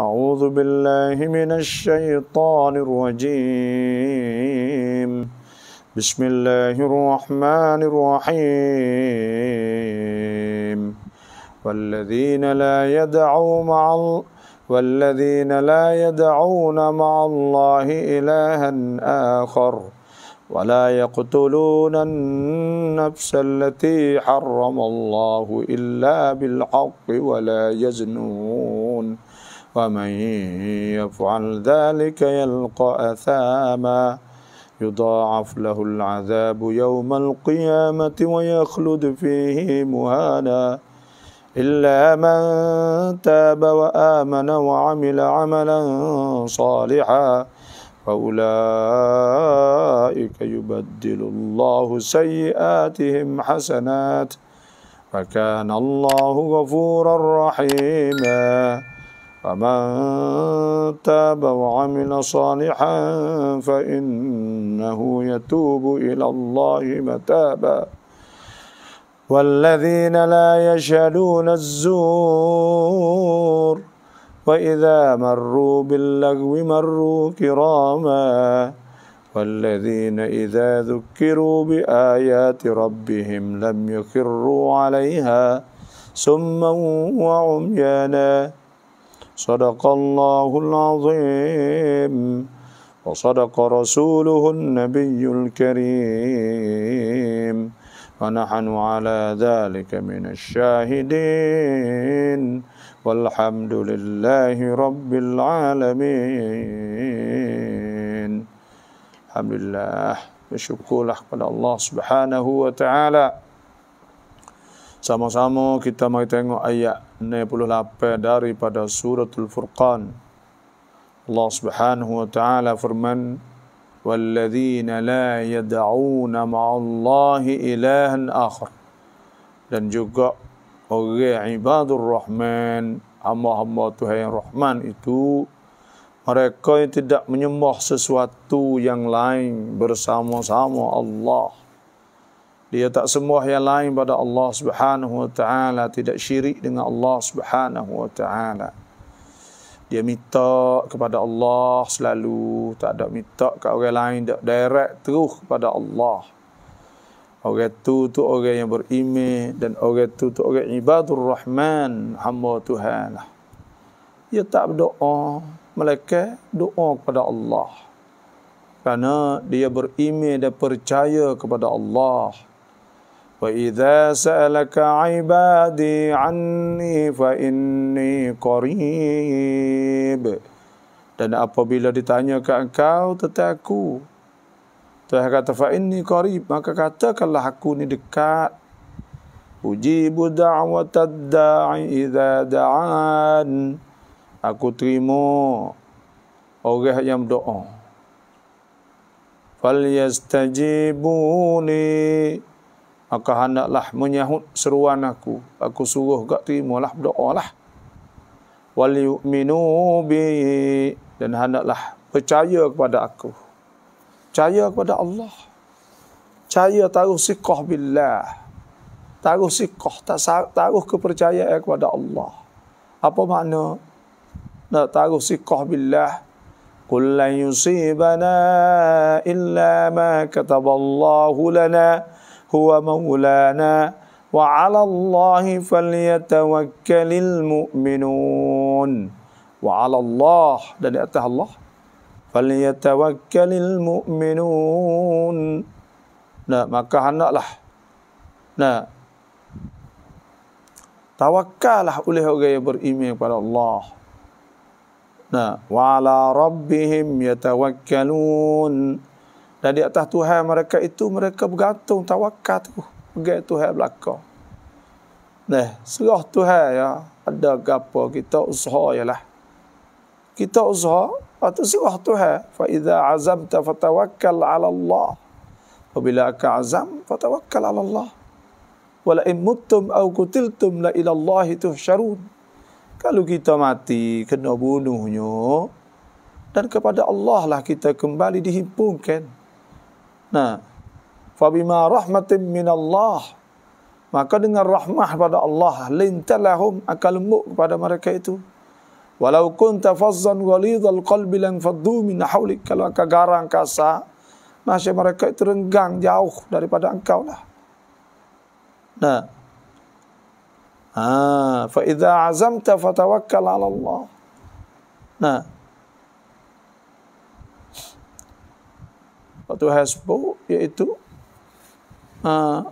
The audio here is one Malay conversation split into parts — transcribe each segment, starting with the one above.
أعوذ بالله من الشيطان الرجيم بسم الله الرحمن الرحيم والذين لا يدعوا مع ال... والذين لا يدعون مع الله إلها آخر ولا يقتلون النفس التي حرم الله إلا بالحق ولا يزنون ومن يفعل ذلك يلقى أثاما يضاعف له العذاب يوم القيامة ويخلد فيه مهانا إلا من تاب وآمن وعمل عملا صالحا فأولئك يبدل الله سيئاتهم حسنات وكان الله غفورا رحيما فمن تاب وعمل صالحا فإنه يتوب إلى الله متابا والذين لا يشهدون الزور وإذا مروا باللغو مروا كراما والذين إذا ذكروا بآيات ربهم لم يخروا عليها سما وعميانا صدق الله العظيم وصدق رسوله النبي الكريم ونحن على ذلك من الشاهدين والحمد لله رب العالمين الحمد لله bersyukur lah الله سبحانه وتعالي Sama-sama kita mari tengok ayat 68 daripada al furqan Allah Subhanahu wa taala firman walladzina la yad'una ma'allahi ilahan akhar dan juga orang ibadur rahman hamba-hamba Tuhan yang rahman itu mereka yang tidak menyembah sesuatu yang lain bersama-sama Allah dia tak semua yang lain pada Allah Subhanahu wa taala tidak syirik dengan Allah Subhanahu wa taala dia minta kepada Allah selalu tak ada minta ke orang lain tak direct terus kepada Allah orang tu tu orang yang beriman dan orang tu tu orang ibadur rahman hamba Tuhan lah. dia tak berdoa mereka doa kepada Allah kerana dia beriman dan percaya kepada Allah. وإذا سألك عبادي عني فإني قريب dan apabila ditanya ke engkau tentang aku Tuhan kata fa inni qarib maka katakanlah aku ni dekat ujibu da'watad da'i idza da'an aku terima orang yang berdoa fal yastajibuni maka hendaklah menyahut seruan aku aku suruh gak terimalah berdoa lah wal yu'minu bi dan hendaklah percaya kepada aku percaya kepada Allah percaya taruh siqah billah taruh siqah tak taruh kepercayaan kepada Allah apa makna nak taruh siqah billah Qul la yusibana illa ma kataballahu lana هو مولانا وعلى الله فليتوكل المؤمنون وعلى الله dan atas Allah falyatawakkalul mu'minun nah maka hendaklah nah tawakkallah oleh orang yang beriman kepada Allah nah wa ala rabbihim yatawakkalun dan di atas Tuhan mereka itu mereka bergantung tawakal tu. Pegang Tuhan belakang. Nah, serah Tuhan ya. Ada gapo kita usaha ialah. Kita usaha atau serah Tuhan. Fa idza azamta fatawakkal ala Allah. Apabila ka azam fatawakkal ala Allah. Wala in muttum aw qutiltum la ila Allah tuhsharun. Kalau kita mati kena bunuhnya dan kepada Allah lah kita kembali dihimpunkan. Kan? Nah, fa bima rahmatin min Allah. Maka dengan rahmah pada Allah, lintalahum akan lembut kepada mereka itu. Walau kun tafazzan walidhal qalbi lang faddu min hawlik. Kalau akan garang kasa, masih mereka itu renggang jauh daripada engkau lah. Nah. Ah, fa idza azamta fatawakkal ala Allah. Nah. waktu hasbu yaitu ah,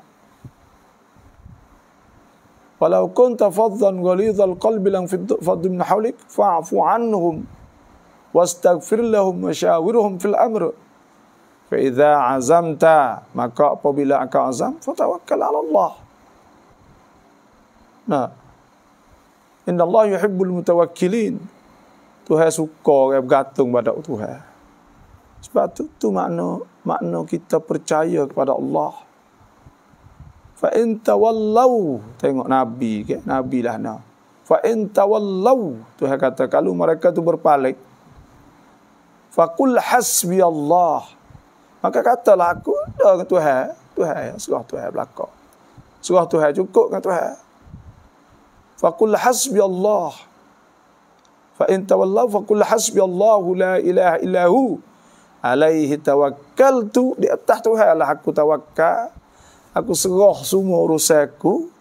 walau kunta faddan ghalidhal qalbi lam fadd min hawlik fa'fu anhum wastaghfir lahum wa shawirhum fil amr fa idza azamta maka apabila engkau azam fatawakkal ala Allah nah inna Allah yuhibbul mutawakkilin Tuhan suka yang bergantung pada Tuhan. Sebab tu, tu makna makna kita percaya kepada Allah. Fa in tawallaw, tengok nabi ke, nabi lah nah. Fa in tawallaw, Tuhan kata kalau mereka tu berpaling fa qul hasbi Allah. Maka katalah aku dah dengan Tuhan, Tuhan, serah Tuhan belaka. Serah Tuhan cukup dengan Tuhan. Fa qul hasbi Allah. Fa in tawallaw fa qul hasbi Allah la ilaha illa alaihi tawakkaltu di atas Tuhan lah aku tawakkal aku serah semua urusanku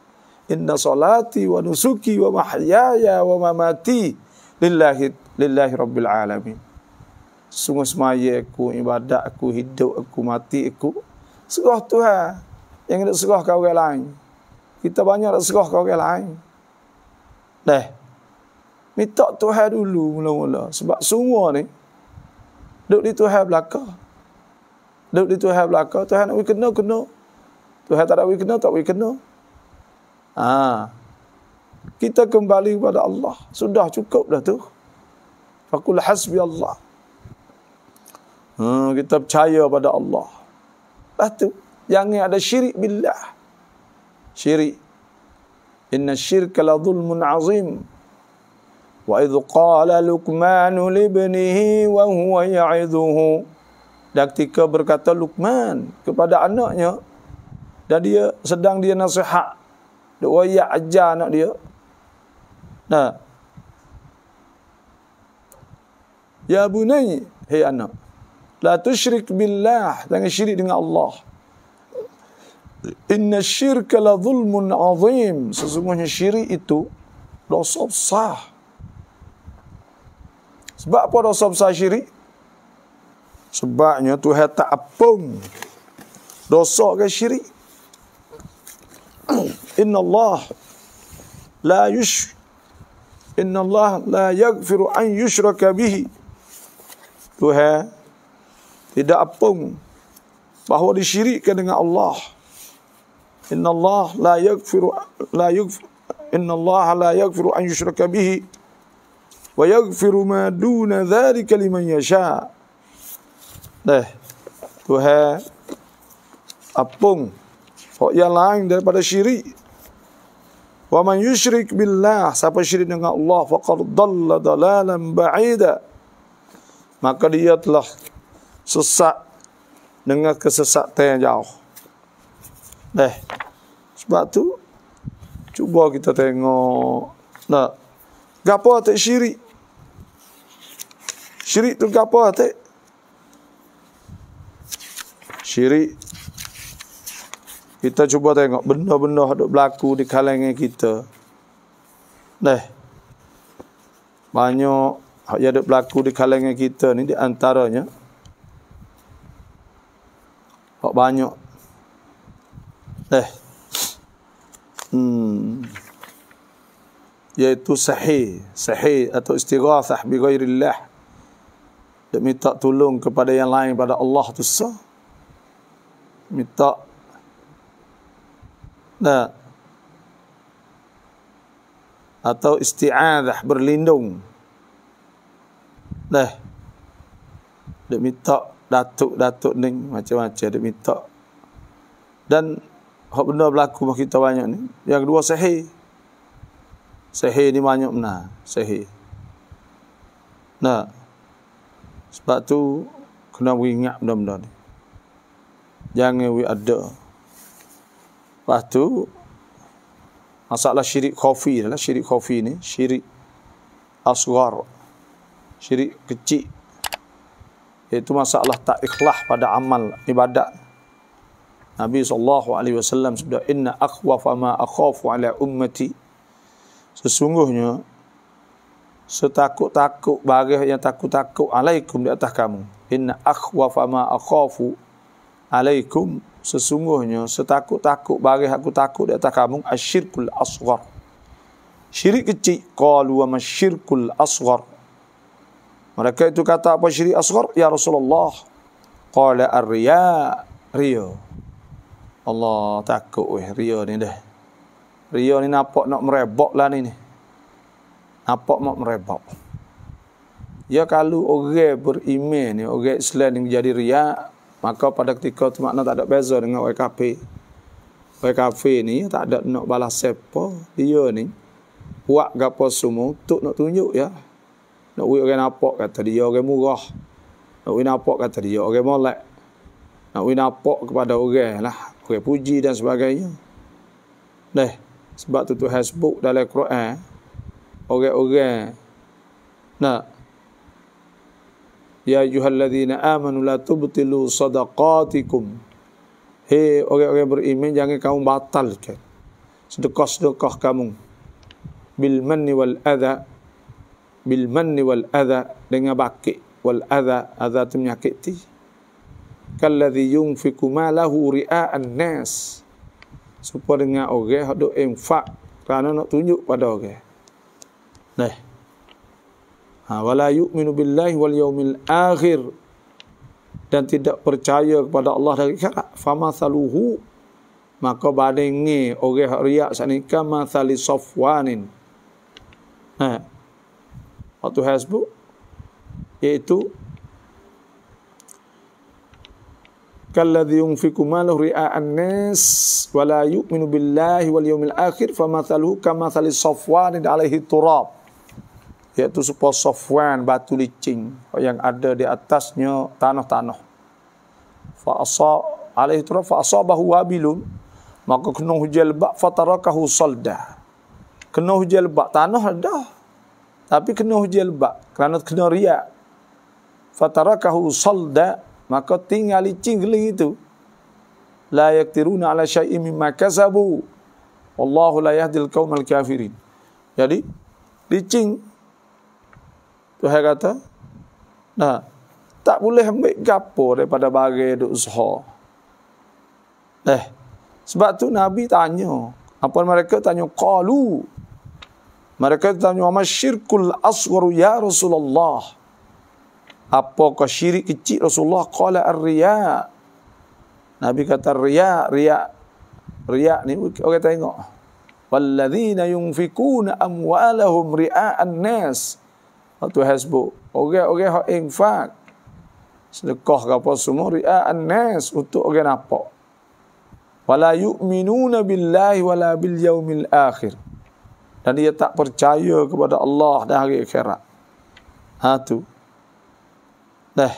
inna salati wa nusuki wa mahyaya wa mamati lillahi lillahi rabbil alamin sungguh semaya aku ibadat aku hidup aku mati aku serah Tuhan yang nak serah kau orang lain kita banyak nak serah kau orang lain deh minta Tuhan dulu mula-mula sebab semua ni Duk di Tuhan belaka. Duk di Tuhan belaka. Tuhan nak we kena, kena. Tuhan tak nak we kena, tak we kena. Ha. Kita kembali kepada Allah. Sudah cukup dah tu. Fakul hasbi Allah. Hmm, kita percaya pada Allah. Lah tu. Yang ada syirik billah. Syirik. Inna syirka la zulmun azim. وإذ قال لقمان لابنه وهو يعظه dan ketika berkata Luqman kepada anaknya dan dia sedang dia nasihat dia ajar anak dia nah ya bunai hei anak la tushrik billah jangan syirik dengan Allah inna syirka la zulmun azim sesungguhnya syirik itu dosa besar sebab apa dosa besar syirik? Sebabnya Tuhan tak apung dosa ke syirik. Inna Allah la yush Inna Allah la yaghfiru an yushraka bihi. Tuhan tidak apung bahawa disyirikkan dengan Allah. Inna Allah la yaghfiru la yaghfiru Inna Allah la yaghfiru an yushraka bihi wa yaghfiru ma duna dhalika liman yasha. Deh. Tuhan apung hok yang lain daripada syirik. Wa man yushrik billah, siapa syirik dengan Allah faqad dalla dalalan ba'ida. Maka dia telah sesat dengan kesesatan yang jauh. Deh. Sebab tu cuba kita tengok nak gapo tak syirik Syirik tu ke apa tak? Syirik. Kita cuba tengok benda-benda yang berlaku di kalangan kita. Dah. Banyak yang ada berlaku di kalangan kita ni di antaranya. Hak banyak. Dah. Hmm. Iaitu sahih. Sahih atau istighathah bi ghairillah dia minta tolong kepada yang lain pada Allah tu sah minta nah atau isti'adah berlindung dah dia minta datuk-datuk ni macam-macam dia minta dan hak benda berlaku bagi kita banyak ni yang kedua sahih sahih ni banyak mana sahih nah sebab tu kena ingat benda-benda ni. Jangan we ada. Lepas tu masalah syirik khafi lah syirik khafi ni, syirik asghar. Syirik kecil. Itu masalah tak ikhlas pada amal ibadat. Nabi sallallahu alaihi wasallam sabda inna akhwafa ma akhafu ala ummati sesungguhnya setakut-takut barang yang takut-takut alaikum di atas kamu inna akhwafa ma akhafu alaikum sesungguhnya setakut-takut barang aku takut di atas kamu asyirkul asghar syirik kecil qalu wa masyirkul asghar mereka itu kata apa syirik asghar ya rasulullah qala arriya riya Allah takut weh riya ni dah riya ni nampak nak merebak lah ni ni apa mak merebak. Ya kalau orang beriman ni, orang Islam yang jadi riak, maka pada ketika tu makna tak ada beza dengan orang kafir. Orang kafir ni tak ada nak balas siapa dia ni. Buat gapo semua untuk nak tunjuk ya. Nak wui orang nampak kata dia orang murah. Nak wui nampak kata dia orang molek. Nak wui nampak kepada orang lah. Orang puji dan sebagainya. Dah. Sebab tu tu Facebook dalam Quran orang-orang nak ya ayyuhallazina amanu la tubtilu sadaqatikum hei orang-orang beriman jangan kamu batalkan sedekah-sedekah kamu bil manni wal adha bil manni wal adha dengan bakik wal adha adha tu menyakiti kalladhi yunfiku ma lahu ria'an nas supaya dengan orang hok do infak kerana nak tunjuk pada orang Nah. Ha, wala yu'minu billahi wal yawmil akhir dan tidak percaya kepada Allah dari kakak. Famathaluhu maka badengi orang riak sanika mathali sofwanin. Nah. Waktu hasbuk yaitu kalladhi yunfiku malu ria'an nas wala yu'minu billahi wal yawmil akhir famathaluhu kamathali sofwanin alaihi turab iaitu supaya Safwan batu licin yang ada di atasnya tanah-tanah. Fa asa alaihi tura fa asabahu wabilun maka kena hujan lebat fatarakahu salda. Kena hujan lebat tanah dah. Tapi kena hujan lebat kerana kena riak. Fatarakahu salda maka tinggal licin geling itu. La yaktiruna ala syai'i mimma kasabu. Wallahu la yahdil qaumal kafirin. Jadi licin Tuhan kata, nah, tak boleh ambil gapo daripada bagai duk zuhur. Eh, sebab tu Nabi tanya, apa mereka tanya, qalu, mereka tanya, apa syirkul aswaru ya Rasulullah? Apakah syirik kecil Rasulullah? Qala ar-riya. Nabi kata riya, riya. Riya ni, okay, tengok. Walladzina yunfikuna amwalahum ria'an nas. nas Hak tu hasbuk. Orang-orang hak infak. Sedekah ke apa semua. Ria an-nas untuk orang nampak. Wala yu'minuna billahi wala bil yaumil akhir. Dan dia tak percaya kepada Allah dan hari akhirat. Ha tu. Dah.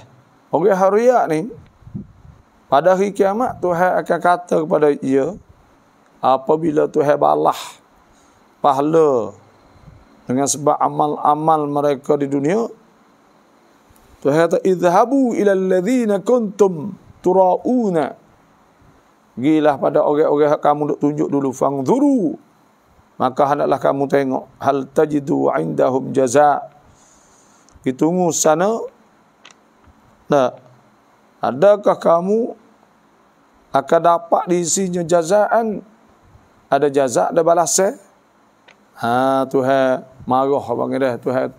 Orang hariak ni. Pada hari kiamat Tuhan akan kata kepada ia. Apabila Tuhan balah. Pahala dengan sebab amal-amal mereka di dunia. Tuhan kata, Idhabu ila alladhina kuntum turauna. Gilah pada orang-orang kamu kamu tunjuk dulu. Fangzuru. Maka hendaklah kamu tengok. Hal tajidu indahum jaza. Ditunggu sana. Nah, Adakah kamu akan dapat di sini jazaan? Ada jazak, ada balasan? Ha, Tuhan marah abang dah Tuhan.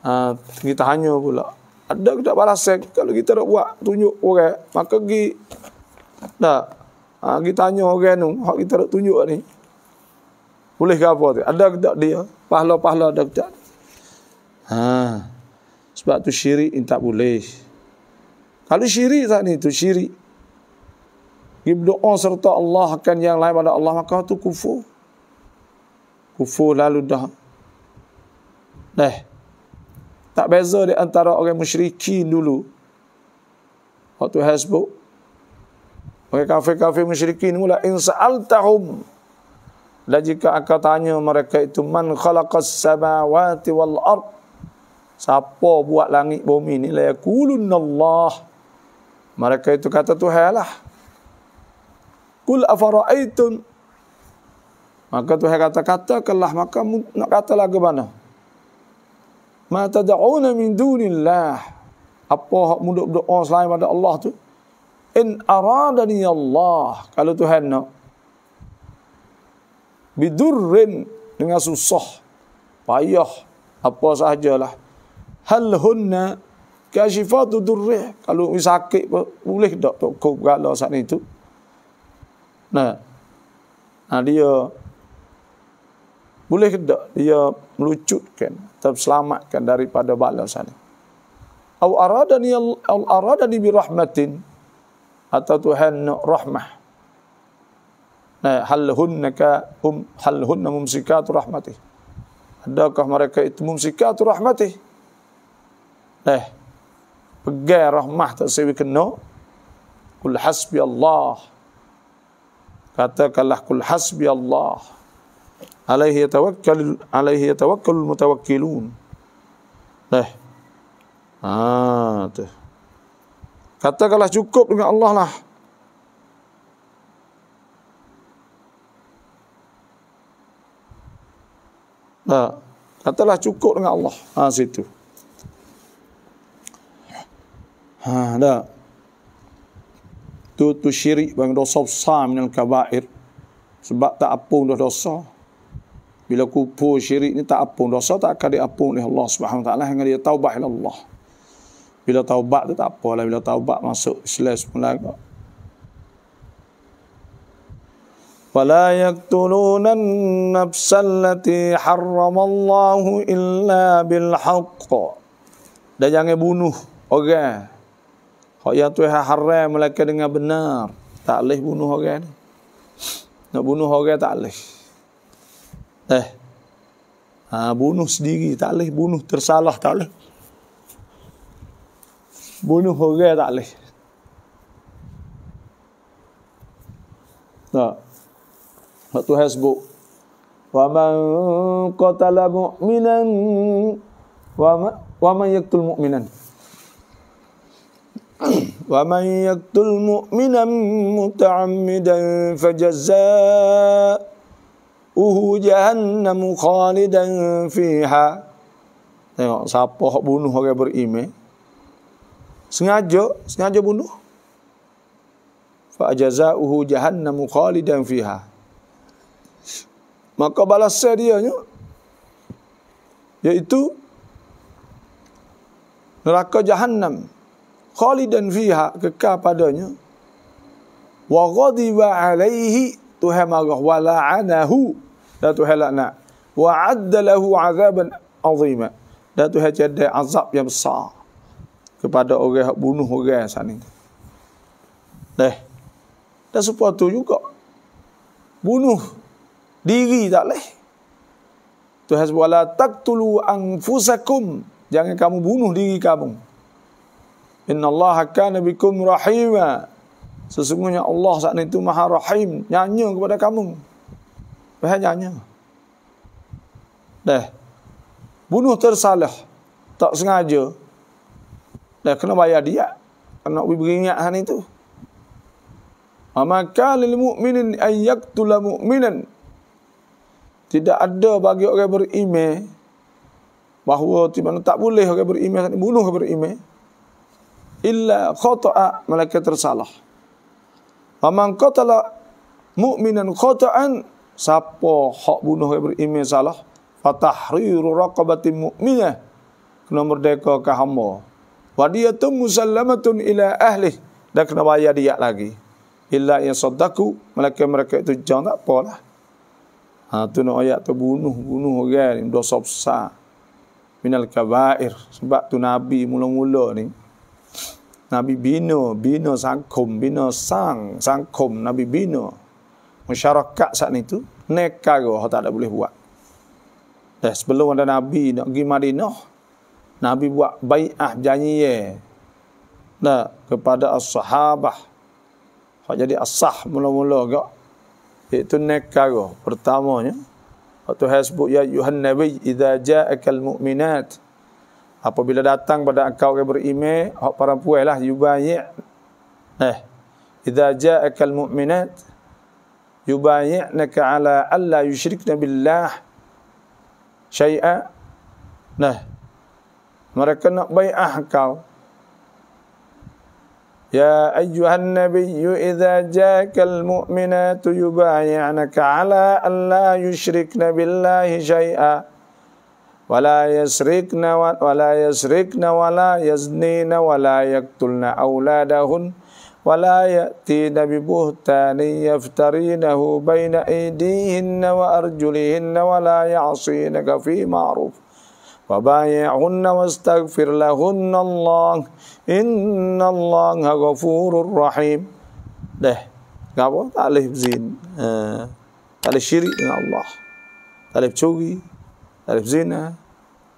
Uh, kita hanya pula. Ada kita balas kalau kita nak buat tunjuk orang maka gi dah Ah uh, kita tanya orang tu, hak kita nak tunjuk ni. Boleh ke apa tu? Ada tak dia? Pahala-pahala ada tak? Ha. Sebab tu syirik ni tak boleh. Kalau syirik tak ni tu syirik. Dia berdoa serta Allah akan yang lain pada Allah maka tu kufur. Kufur lalu dah Eh, tak beza di antara orang musyrikin dulu. Waktu Hasbuk. Orang kafir-kafir musyrikin mula. In sa'altahum. Dan jika akan tanya mereka itu. Man khalaqas samawati wal ard. Siapa buat langit bumi ni? Laya Allah. Mereka itu kata Tuhan lah. Kul afara'aitun. Maka tu Tuhan kata-kata kelah. Maka nak kata lagi mana? ma tad'una min dunillah apa hak mudah berdoa selain pada Allah tu in aradani Allah kalau Tuhan nak bidurrin dengan susah payah apa sajalah hal hunna kashifatu durri kalau wis sakit boleh tak tok kau galau saat itu nah nah dia boleh tak dia melucutkan atau selamatkan daripada balasan Au aradani al aradani bi rahmatin atau Tuhan rahmah. Eh, nah, hal hunna ka um hal hunna mumsikat rahmatih. Adakah mereka itu mumsikat rahmatih? Eh, pegai rahmah tak sebi kena. Kul hasbi Allah. Katakanlah kul hasbi Allah alaihi tawakkal alaihi tawakkal mutawakkilun. Nah. Eh. Ha tu. Katakanlah cukup dengan Allah lah. Ha. Katalah cukup dengan Allah. Ha situ. Ha dah. Tu tu syirik bang dosa besar minal kabair. Sebab tak apung dah dosa bila kupur syirik ni tak apung dosa tak akan diapung oleh Allah Subhanahu taala hingga dia taubat ila Allah bila taubat tu tak apalah bila taubat masuk Islam semula فلا يقتلون النفس التي حرم الله إلا بالحق dan jangan bunuh orang Hak yang tu yang haram melainkan dengan benar. Tak boleh bunuh orang ni. Nak bunuh orang tak boleh. Eh. Ha, bunuh sendiri. Tak boleh. Bunuh tersalah. Tak boleh. Bunuh orang tak boleh. Tak. Sebab tu sebut. وَمَنْ قَتَلَ مُؤْمِنًا وَمَنْ يَقْتُلْ مُؤْمِنًا وَمَنْ يَقْتُلْ مُؤْمِنًا مُتَعَمِّدًا فَجَزَاءً ملؤه جهنم خالدا fiha, Tengok siapa hok bunuh orang berime, Sengaja, sengaja bunuh. Fa jazaohu jahannam khalidan fiha. Maka balas dia nya iaitu neraka jahannam khalidan fiha kekal padanya. Wa ghadiba alaihi Tuhan marah wa la'anahu dan Tuhan laknat. Wa'adda lahu azaban azima. Dan Tuhan jadi azab yang besar. Kepada orang yang bunuh orang yang sana. Dah. dah sebab tu juga. Bunuh. Diri tak leh. Tuhan sebut Allah. Taktulu anfusakum. Jangan kamu bunuh diri kamu. Inna Allah kana bikum rahimah. Sesungguhnya Allah saat itu maha rahim. Nyanyi kepada kamu. Banyaknya. Dah. Bunuh tersalah. Tak sengaja. Dah kena bayar dia. Anak bibir ingat hal itu. Maka lil mu'minin an yaktula mu'minan. Tidak ada bagi orang berime, bahawa tiba-tiba tak boleh orang beriman bunuh orang berime. illa khata'a malaikat tersalah. Faman qatala mu'minan khata'an siapa hak bunuh yang beriman salah fatahriru raqabati mu'minah kena merdeka ke hamba wa diyatun musallamatun ila ahli dan kena bayar dia lagi illa yang sadaku mereka mereka itu jangan tak apalah ha tu nak ayat tu bunuh bunuh orang ni dosa besar minal kabair sebab tu nabi mula-mula ni nabi bina bina sangkum bina sang sangkum nabi bina masyarakat saat itu negara ha, tak ada boleh buat eh, sebelum ada Nabi nak pergi Madinah Nabi buat bai'ah janji nah, kepada as-sahabah ha, jadi asah sah mula-mula kak itu negara pertamanya waktu ha, sebut ya Yuhan Nabi idha ja'akal mu'minat apabila datang pada kau yang beriman hak perempuan lah yubayi eh idza ja'akal mu'minat يبايعنك على ألا يشركن بالله شيئا نه مركا بيع حكاو يا أيها النبي إذا جاك المؤمنات يبايعنك على ألا يشركن بالله شيئا ولا يسرقن ولا يسرقن ولا يزنين ولا يقتلن أولادهن ولا يأتين ببهتان يفترينه بين أيديهن وأرجلهن ولا يعصينك في معروف وبايعهن واستغفر لهن الله إن الله غفور رحيم ده قابو نعم. تعالى بزين آه. تعالى شريك مع الله تعالى بشوقي تعالى بزينة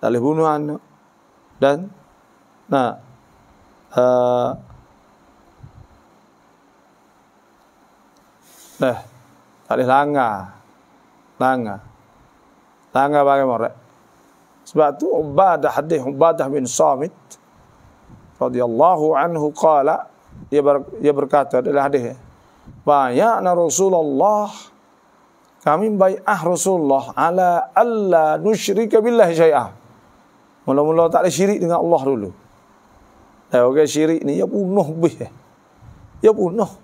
تعالى بنو عنه dan نعم. nah آه. Eh, tak boleh langar. Langar. Langar bagaimana? Sebab tu Ubadah hadis Ubadah bin Samit radhiyallahu anhu qala dia, ber, dia berkata adalah hadis. Bayana Rasulullah kami ah Rasulullah ala alla nusyrika billahi syai'ah. Mula-mula tak ada syirik dengan Allah dulu. Eh, orang okay, syirik ni ya bunuh bih. Ya bunuh.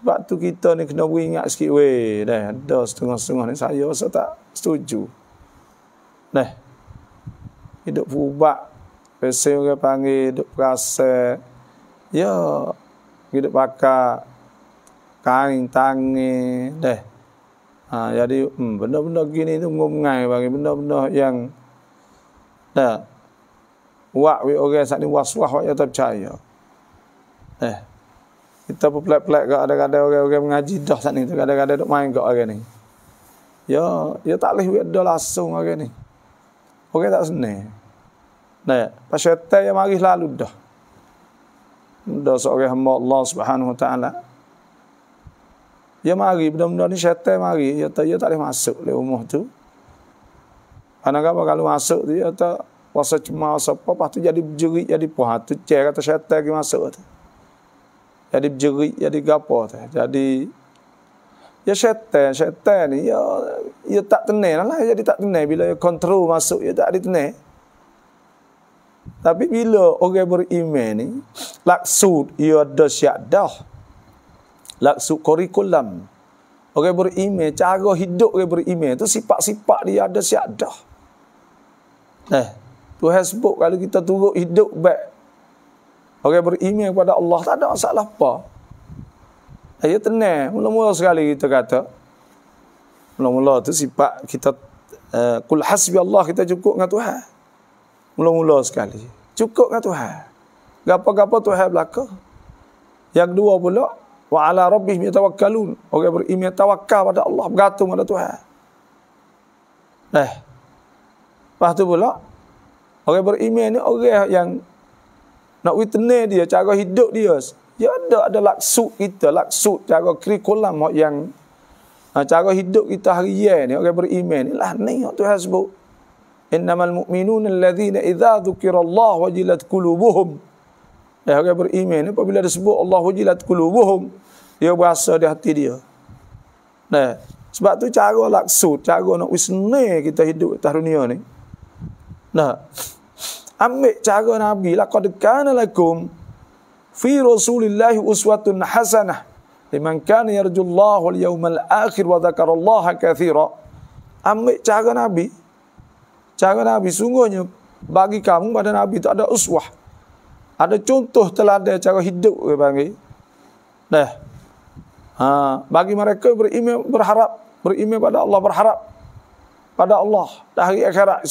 Sebab tu kita ni kena ingat sikit weh. Dah ada setengah-setengah ni saya rasa tak setuju. Dah. Hidup perubat. Pesen orang panggil hidup perasa. Ya. Hidup pakak. Kain tangi. Dah. Ha, jadi hmm, benda-benda gini tu ngomongai bagi benda-benda yang dah. Wak orang saat ni was-was wak yang tak percaya. Dah. Kita pun pelat-pelat kat kadang-kadang orang-orang mengaji dah sana ni. kadang ada duk main kat orang ni. Ya, ya tak boleh buat dah langsung orang ni. Orang tak senang. Nah, pasal tak yang mari lalu dah. Dah seorang hamba Allah Subhanahu taala. Ya mari benda-benda ni syaitan mari, ya tak ya tak leh masuk le rumah tu. Anak apa kalau masuk dia tak puasa cuma apa tu jadi jerit jadi puas tu cek kata syaitan ke masuk tu jadi jerit, jadi gapo teh. Jadi ya syaitan, syaitan ni ya ya tak tenang lah, lah jadi tak tenang bila ya kontrol masuk ya tak ada tenang. Tapi bila orang beriman ni laksud ya ada syadah. Laksud kurikulum. Orang beriman, cara hidup orang beriman tu sifat-sifat dia ada syadah. Eh, tu Facebook kalau kita turut hidup baik Orang beriman kepada Allah tak ada masalah apa. Ayat tenang, mula-mula sekali kita kata. Mula-mula tu sifat kita uh, eh, kul hasbi Allah kita cukup dengan Tuhan. Mula-mula sekali. Cukup dengan Tuhan. Gapa-gapa Tuhan belaka. Yang dua pula wa ala rabbih yatawakkalun. Orang beriman tawakal pada Allah, bergantung pada Tuhan. Eh. Lepas pula orang beriman ni orang yang nak witne dia, cara hidup dia. Ya ada, ada laksu kita, laksud cara kurikulum yang ha, cara hidup kita hari ni. orang beriman. lah ni yang Tuhan sebut. Innamal mu'minun alladhina idha dhukirallah wajilat kulubuhum. Ya, eh, orang beriman. Apabila dia Allah wajilat kulubuhum, dia berasa di hati dia. Nah, sebab tu cara laksu, cara nak wisne kita hidup di dunia ni. Nah, ambil cara Nabi laqad kana lakum fi rasulillah uswatun hasanah liman kana yarjullaha wal yawmal akhir wa dzakarallaha katsira ambil cara Nabi cara Nabi sungguhnya bagi kamu pada Nabi itu ada uswah ada contoh teladan cara hidup ke bagi dah ha bagi mereka beriman berharap beriman pada Allah berharap pada Allah dari akhirat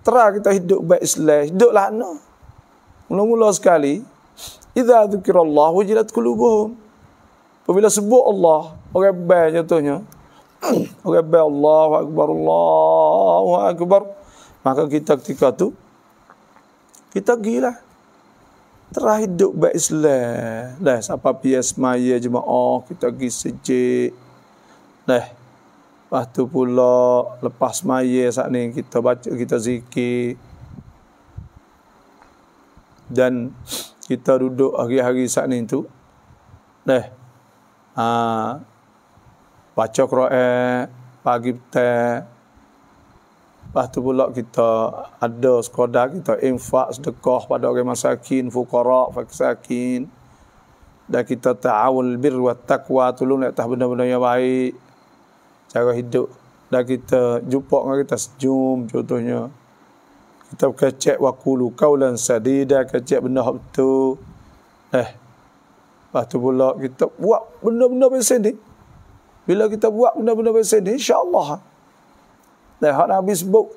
Terah kita hidup baik Islam, hiduplah no, Mula-mula sekali, idza zikrullah wajilat qulubuhum. Apabila sebut Allah, orang baik contohnya, orang baik Allah, akbar Allahu akbar, maka kita ketika tu kita gila terah hidup baik Islam. Dah siapa pias maya jemaah, kita pergi sejik. Dah Lepas tu pula lepas maya saat ni kita baca kita zikir dan kita duduk hari-hari saat ni tu deh aa, ha, baca Quran pagi petang lepas tu pula kita ada sekadar kita infak sedekah pada orang masakin fuqara sakin, dan kita ta'awul lebih wa taqwa tolong atas benda-benda yang baik cara hidup dan kita jumpa dengan kita sejum contohnya kita kecek wakulu kaulan sadida kecek benda betul eh lepas tu pula kita buat benda-benda biasa ni bila kita buat benda-benda biasa ni insyaAllah dan hak Nabi sebut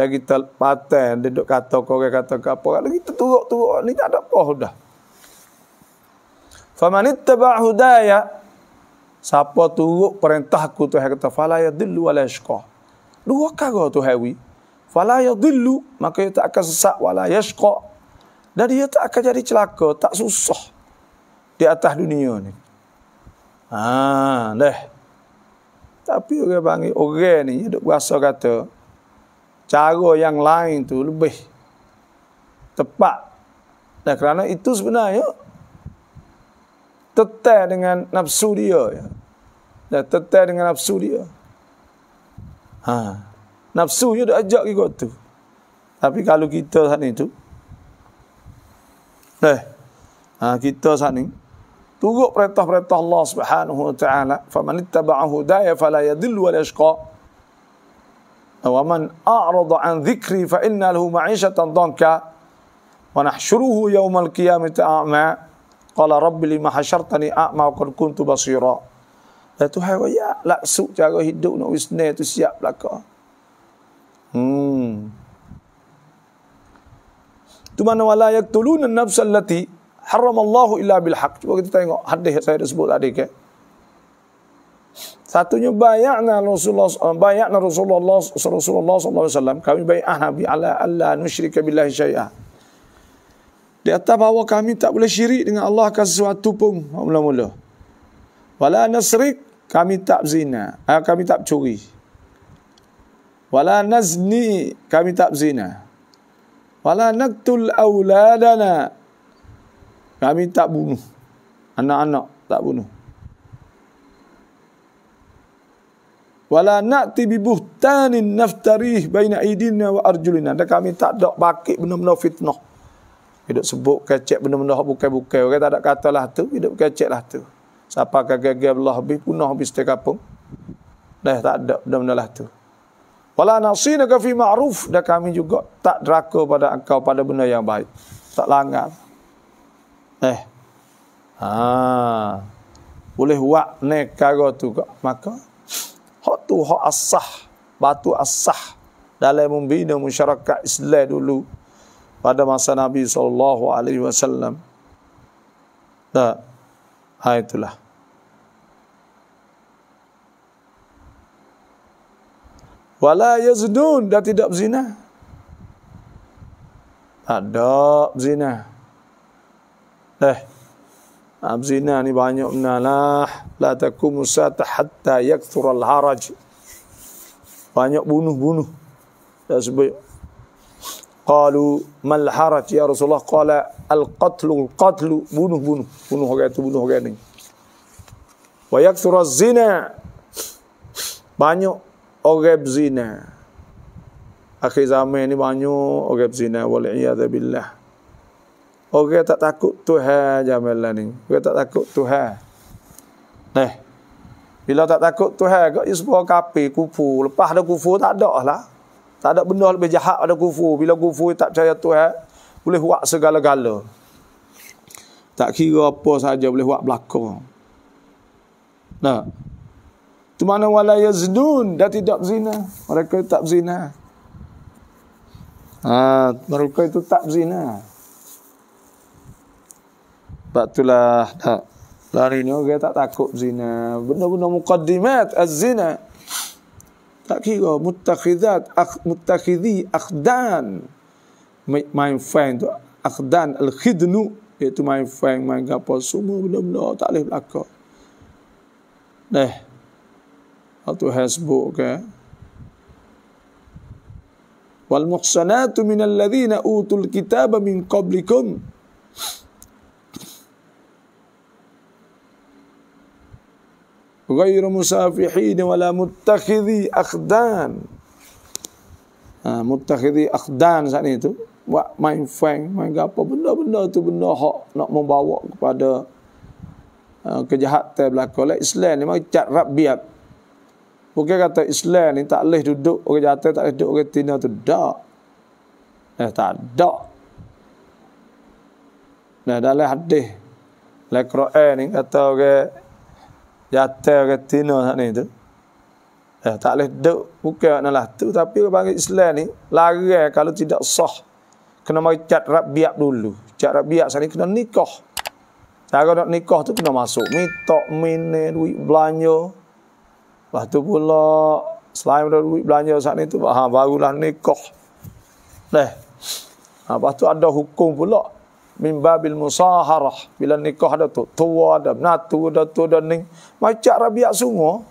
dan kita paten dia duduk kata korang kata ke apa kalau kita turut-turut ni tak ada apa sudah Faman ittaba hudaya Siapa turut perintah ku Tuhan kata fala yadillu wala yashqa. Dua kata Tuhan wi. Fala yadillu maka ia tak akan sesak wala yashqa. Dan dia tak akan jadi celaka, tak susah di atas dunia ni. Ha, deh. Tapi orang bangi orang ni duk rasa kata cara yang lain tu lebih tepat. Dan kerana itu sebenarnya tetap dengan nafsu dia ya. Dia tetap dengan nafsu dia. Ha. Nafsu dia dah ajak kita tu. Tapi kalau kita saat ni tu. Eh. Ha, kita saat ni. Turut perintah-perintah Allah subhanahu wa ta'ala. Faman ittaba'a hudaya falayadillu wal ashqa. Wa man a'radu an zikri, fa inna lahu ma'ishatan donka. Wa nahshuruhu yawmal qiyamati a'ma'a. Qala rabbi lima hasyartani a'ma wa qad kuntu basira. Lah ya Tuhan wa ya laksuk cara hidup nak wisnai tu siap belaka. Hmm. Tu mana wala yaqtulun an-nafs allati haramallahu illa bil haqq. Cuba kita tengok hadis saya dah sebut tadi ke. Satunya bayarna Rasulullah eh, bayarna Rasulullah Rasulullah sallallahu alaihi wasallam kami bayar Nabi ala alla nusyrika billahi syai'a di atas bahawa kami tak boleh syirik dengan Allah ke sesuatu pun mula-mula. Wala nasrik kami tak zina, eh, kami tak curi. Wala nazni kami tak zina. Wala naqtul auladana kami tak bunuh anak-anak tak bunuh. Wala na'ti bi buhtanin naftarih baina aydina wa arjulina. Dan kami tak dok bakit benar-benar fitnah. Hidup sebut kecek benda-benda yang bukan-bukan. Orang tak ada kata lah tu. Hidup kecek lah tu. Siapa akan gagal Allah habis punah habis setiap kapung. Dah tak ada benda-benda lah tu. Wala nasina ka fi ma'ruf. Dan kami juga tak deraka pada engkau pada benda yang baik. Tak langar. Eh. Ha. Boleh wak ne kara tu kak. Maka. Hak tu hak asah. Batu asah. Dalam membina masyarakat Islam dulu pada masa Nabi sallallahu alaihi wasallam. Tak. Ha itulah. Wala yazdun dan tidak berzina. Ada berzina. Eh. Abzina ha, ni banyak menalah. La takumu sata hatta yakthur al-haraj. Banyak bunuh-bunuh. Dah sebut Qalu mal haraj ya Rasulullah qala al qatlu al qatlu bunuh bunuh bunuh orang itu bunuh orang ini. Wa yakthuru zina banyak orang berzina. Akhir zaman ini banyak orang berzina wal iyada billah. Orang tak takut Tuhan jamalah ni. Orang tak takut Tuhan. Nah. Bila tak takut Tuhan, kau isbah kapi, kufur. Lepas dah kufur, tak ada lah. Tak ada benda lebih jahat pada kufur. Bila kufur tak percaya Tuhan, eh, boleh buat segala-gala. Tak kira apa saja boleh buat belakang. Nah. Tu mana wala yaznun dah tidak zina Mereka tak zina. Ha, mereka itu tak zina. Sebab itulah tak. Lari ni orang tak takut zina. Benda-benda muqaddimat az-zina. تحقيقه متخذات أخ متخذي أخدان main fan tu akhdan al khidnu iaitu my friend my apa semua benda-benda tak boleh belaka dah atau hasbuk ke wal muhsanatu minal ladhina utul kitab min qablikum ghairu musafihin wala muttakhidhi akhdan ha, muttakhidhi akhdan saat itu buat main feng main apa benda-benda tu benda hak nak membawa kepada uh, kejahatan berlaku lah Islam ni macam rabiat bukan kata Islam ni tak boleh duduk orang jahat tak boleh duduk orang tina tu dak eh tak dak Dah dalam hadis Al-Quran ni kata orang Yatel ke tina sak ni tu. Ya, tak boleh duk buka nak tu tapi orang panggil Islam ni larang eh, kalau tidak sah kena mari cat rabiat dulu. Cat rabiat sana kena nikah. Cara nak nikah tu kena masuk mitok mine duit belanja. Lepas tu pula selain dari duit belanja sak ni tu ha, barulah nikah. Dah. Ha, lepas tu ada hukum pula min babil musaharah bila nikah ada tu tua ada menatu ada tu dan ni macam rabiak semua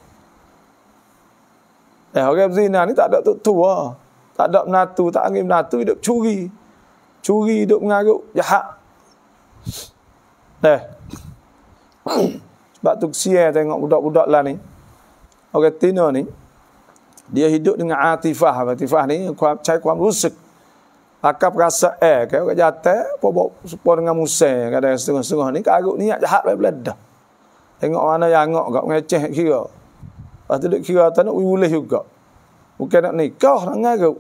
eh orang berzina ni tak ada tu tua tak ada menatu tak ada menatu hidup curi curi hidup mengaruk jahat eh sebab tu kesian tengok budak-budak lah ni orang tina ni dia hidup dengan atifah atifah ni kuam, cair kuam rusak Akal perasa eh, kau okay, jatuh, pobok support dengan musim, kata yang setengah-setengah ni, karut niat jahat lah belada. Tengok mana yang angok, kau ngeceh kira. Lepas tu kira, tak nak boleh juga. Bukan nak nikah, nak ngarut.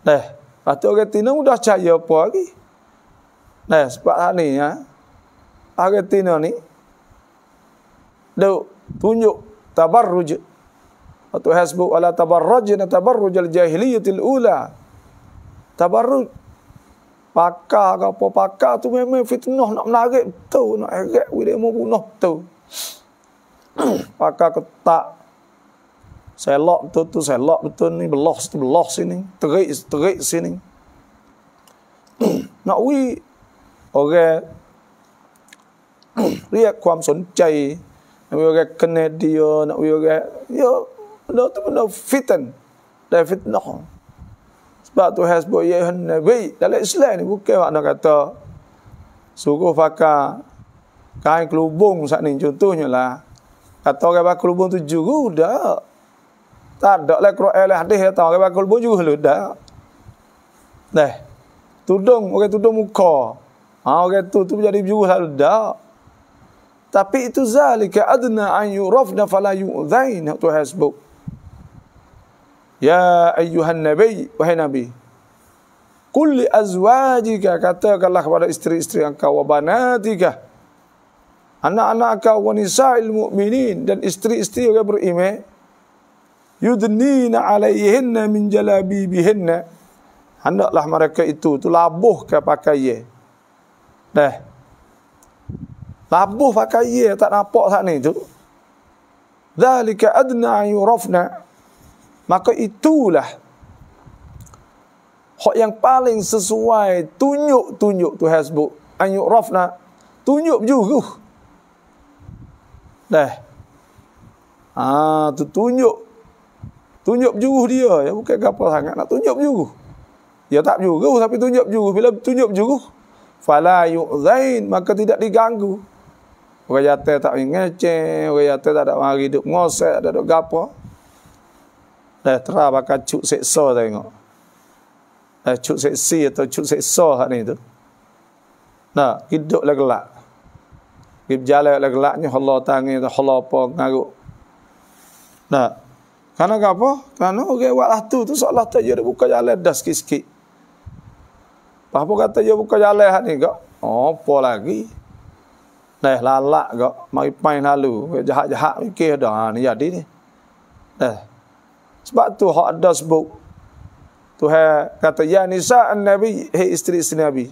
Dah, eh, lepas tu orang tina mudah cahaya apa lagi. Dah, eh, sebab hari ni, ya. orang tina ni, duk tunjuk tabarruj. atau tu, ala tabarruj, na tabarruj al-jahiliyatil ula tabarruj. Pakar ke apa pakar tu memang fitnah nak menarik betul nak erat wira mau bunuh tu, pakar ketak. Selok betul tu selok betul ni belah situ belah sini, terik terik sini. nak wi orang riak kuam sonjai nak wira kena dia nak wira yo lo tu benda fitnah dah fitnah sebab tu hal sebut ya Nabi dalam Islam ni bukan makna kata suruh fakar kain kelubung saat ni contohnya lah. Kata orang bakal kelubung tu juga dah. Tak ada lah Quran lah hadis kata lah. orang bakal kelubung juru lah dah. Dah. Tudung, orang tudung muka. Ha, orang tu tu jadi juga lah dah. Tapi itu zalika adna an yurafna fala yu'zain tu hasbuk. Ya ayyuhan nabi wahai nabi kulli azwajika katakanlah kepada isteri-isteri engkau wa banatika anak-anak engkau wanita mukminin dan isteri-isteri yang beriman yudnina alaihinna min jalabibihinna hendaklah mereka itu tu labuh ke pakaian dah labuh pakaian tak nampak sat ni tu zalika adna yurafna maka itulah hak yang paling sesuai tunjuk-tunjuk tu hasbuk anyuk rafna tunjuk juga dah ah tu tunjuk tunjuk juru dia ya bukan apa sangat nak tunjuk juru dia ya, tak juru tapi tunjuk juru bila tunjuk juru fala yu'zain maka tidak diganggu orang yatai tak ingat ceng orang yatai tak ada mari hidup ngosek, tak ada gapo Eh, terah bakal cuk seksa tengok. Eh, cuk seksi atau cuk seksa hak ni tu. Nah, hidup lah gelak. Gib jalan lah gelaknya, Allah tangi, Allah apa, ngaruk. Nah, kerana apa? Kerana orang okay, buat tu, tu seolah tak dia buka jalan dah sikit-sikit. Apa kata dia buka jalan hak ni kak? Oh, apa lagi? Nah, lalak kak, mari main lalu. Jahat-jahat fikir dah, ha, ni jadi ni. Nah, eh, sebab tu hak ada sebut. Tuhan kata, Ya Nisa an Nabi, hei isteri isteri Nabi.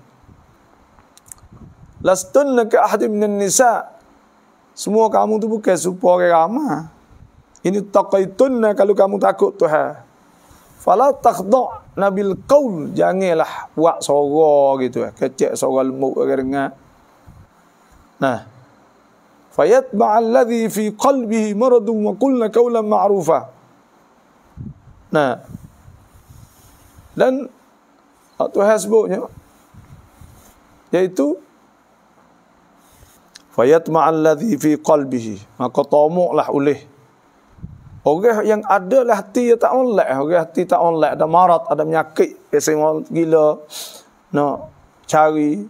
Lastun naka ahdi minan Nisa. Semua kamu tu bukan supaya ke ramah. Ini taqaitun kalau kamu takut Tuhan. Fala takhdu' nabil qaul janganlah buat suara gitu eh kecek suara lembut orang dengar nah fayatba alladhi fi qalbihi maradun wa qulna qawlan ma'rufa Nah. Dan Tuhan sebutnya iaitu fayatma alladhi fi qalbihi maka tamuklah oleh orang yang ada lah hati yang tak onlek orang hati tak onlek ada marat ada penyakit kesin gila no, cari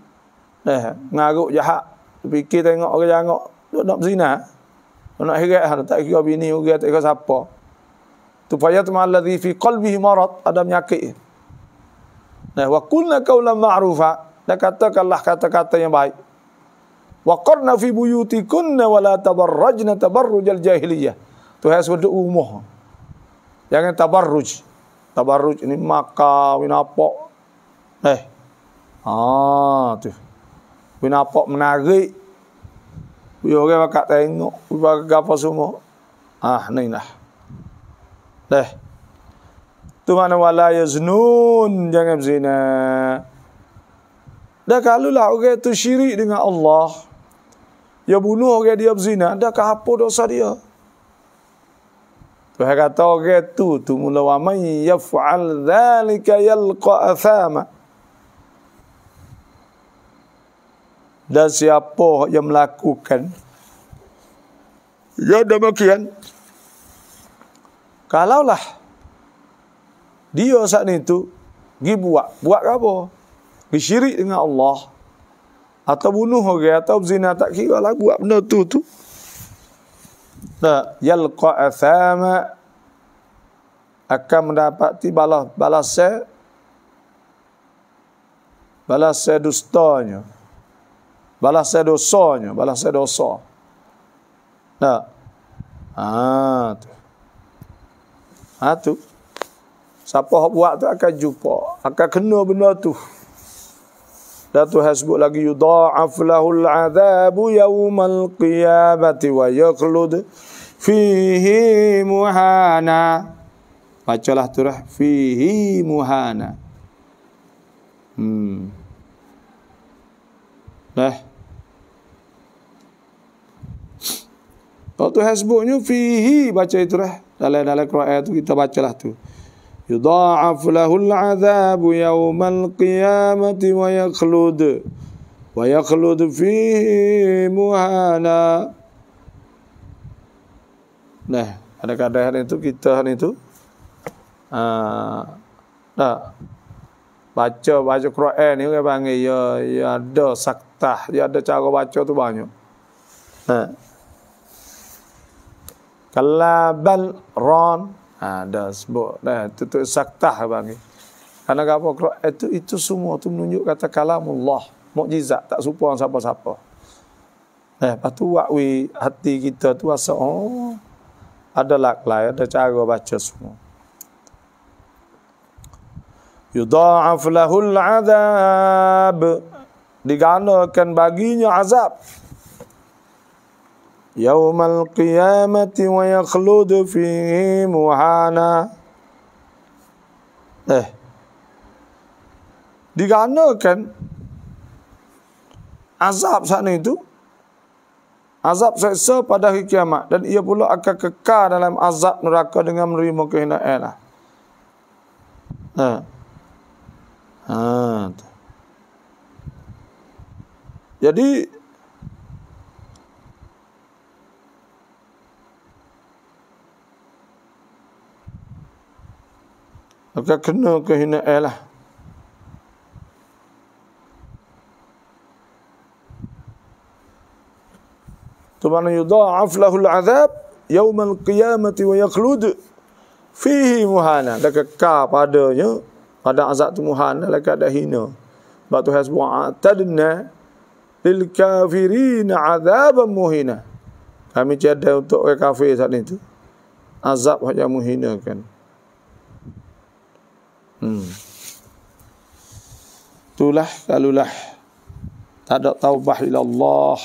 eh ngaruk jahat fikir tengok orang jangok nak berzina nak hirat tak kira bini orang tak kira siapa tu fayat ma alladhi fi qalbihi marad ada penyakit nah wa qulna qawla ma'rufa dan katakanlah kata-kata yang baik wa qarna fi buyutikunna wa la tabarrajna tabarrujal jahiliyah tu hai sudu umuh jangan tabarruj tabarruj ini makan winapo eh ah tu winapo menarik Biar orang kat tengok, biar apa semua. Ah, ni lah. Teh. Tu mana wala yaznun jangan berzina. Dah kalau lah orang okay, tu syirik dengan Allah. Dia bunuh orang okay, dia berzina, dah ke apa dosa dia? Tuhan kata orang okay, tu tu mula wa may yaf'al dhalika yalqa athama. Dan siapa yang melakukan Ya demikian Kalaulah dia saat ni tu pergi buat, buat apa? Pergi dengan Allah atau bunuh orang atau zina tak kira lah buat benda tu tu. Nah, yalqa athama akan mendapati balas balas balas dustanya. Balas dosanya, balas dosa. Nah. Ah, tu. Ha tu. Siapa hak buat tu akan jumpa, akan kena benda tu. Dan tu sebut lagi yudha'af lahul azabu yawmal qiyamati wa yakhlud fihi muhana. Bacalah tu lah fihi muhana. Hmm. Dah. Kalau tu sebutnya fihi baca itu lah dalam dalam Quran ayat tu kita bacalah tu. Yudha'af lahul azab yawmal qiyamati wa yakhlud wa yakhlud fihi muhana. Nah, ada keadaan itu kita hari itu uh, nah, baca baca Quran ni kan panggil ya ya ada saktah, ya ada cara baca tu banyak. Nah, kalabal ron ha ada sebut dah tutur saktah bang ni kerana apa itu itu semua tu menunjuk kata kalamullah mukjizat tak serupa orang siapa-siapa eh lepas tu wakwi hati kita tu rasa oh ada laklai ada cara baca semua yudha'af lahul adab diganakan baginya azab يوم القيامة ويخلد فيه مهانا eh diganakan azab sana itu azab seksa pada hari kiamat dan ia pula akan kekal dalam azab neraka dengan menerima kehinaan eh lah. ha. ha Jadi Maka kena kehinaan, lah. Itu mana yudha'af lahul azab yawmal qiyamati wa yakhlud fihi muhana. Dia kekal padanya pada azab tu muhana lah kat hina. Sebab tu has wa'atadna lil kafirin azaban muhina. Kami cedah untuk orang kafir saat itu. Azab yang muhina kan. Hmm. Itulah kalulah. Tak ada taubah ila Allah.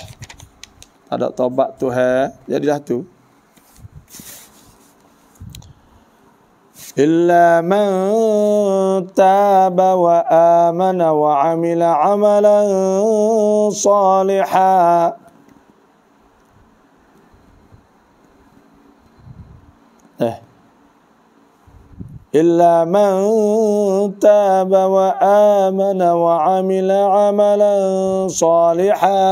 Tak ada taubat Tuhan. Jadilah tu. Illa man taba wa amana wa amila amalan salihah. Eh man إلا wa تاب wa وعمل عملا صالحا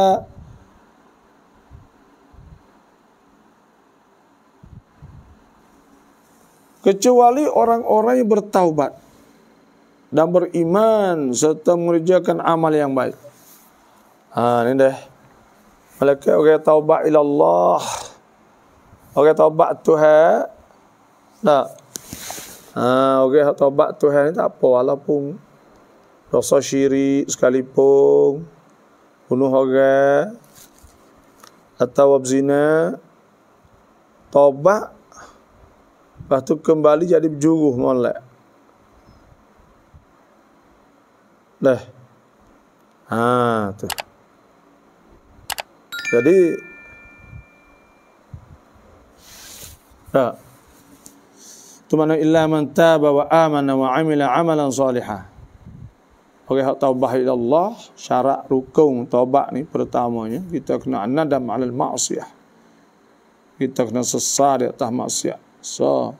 Kecuali orang-orang yang bertaubat dan beriman serta mengerjakan amal yang baik. Ha, ini deh. Mereka orang yang taubat ila Allah. Orang yang taubat Tuhan. Tak. Ha, orang yang taubat Tuhan ni tak apa walaupun dosa syirik sekalipun bunuh orang atau berzina taubat lepas tu kembali jadi berjuruh molek dah ha tu jadi tak nah tumanu illa man taba wa amana wa amila amalan salihah orang yang taubah ila Allah syarat rukun taubat ni pertamanya kita kena nadam alal ma'asiyah kita kena sesar di atas maksiat so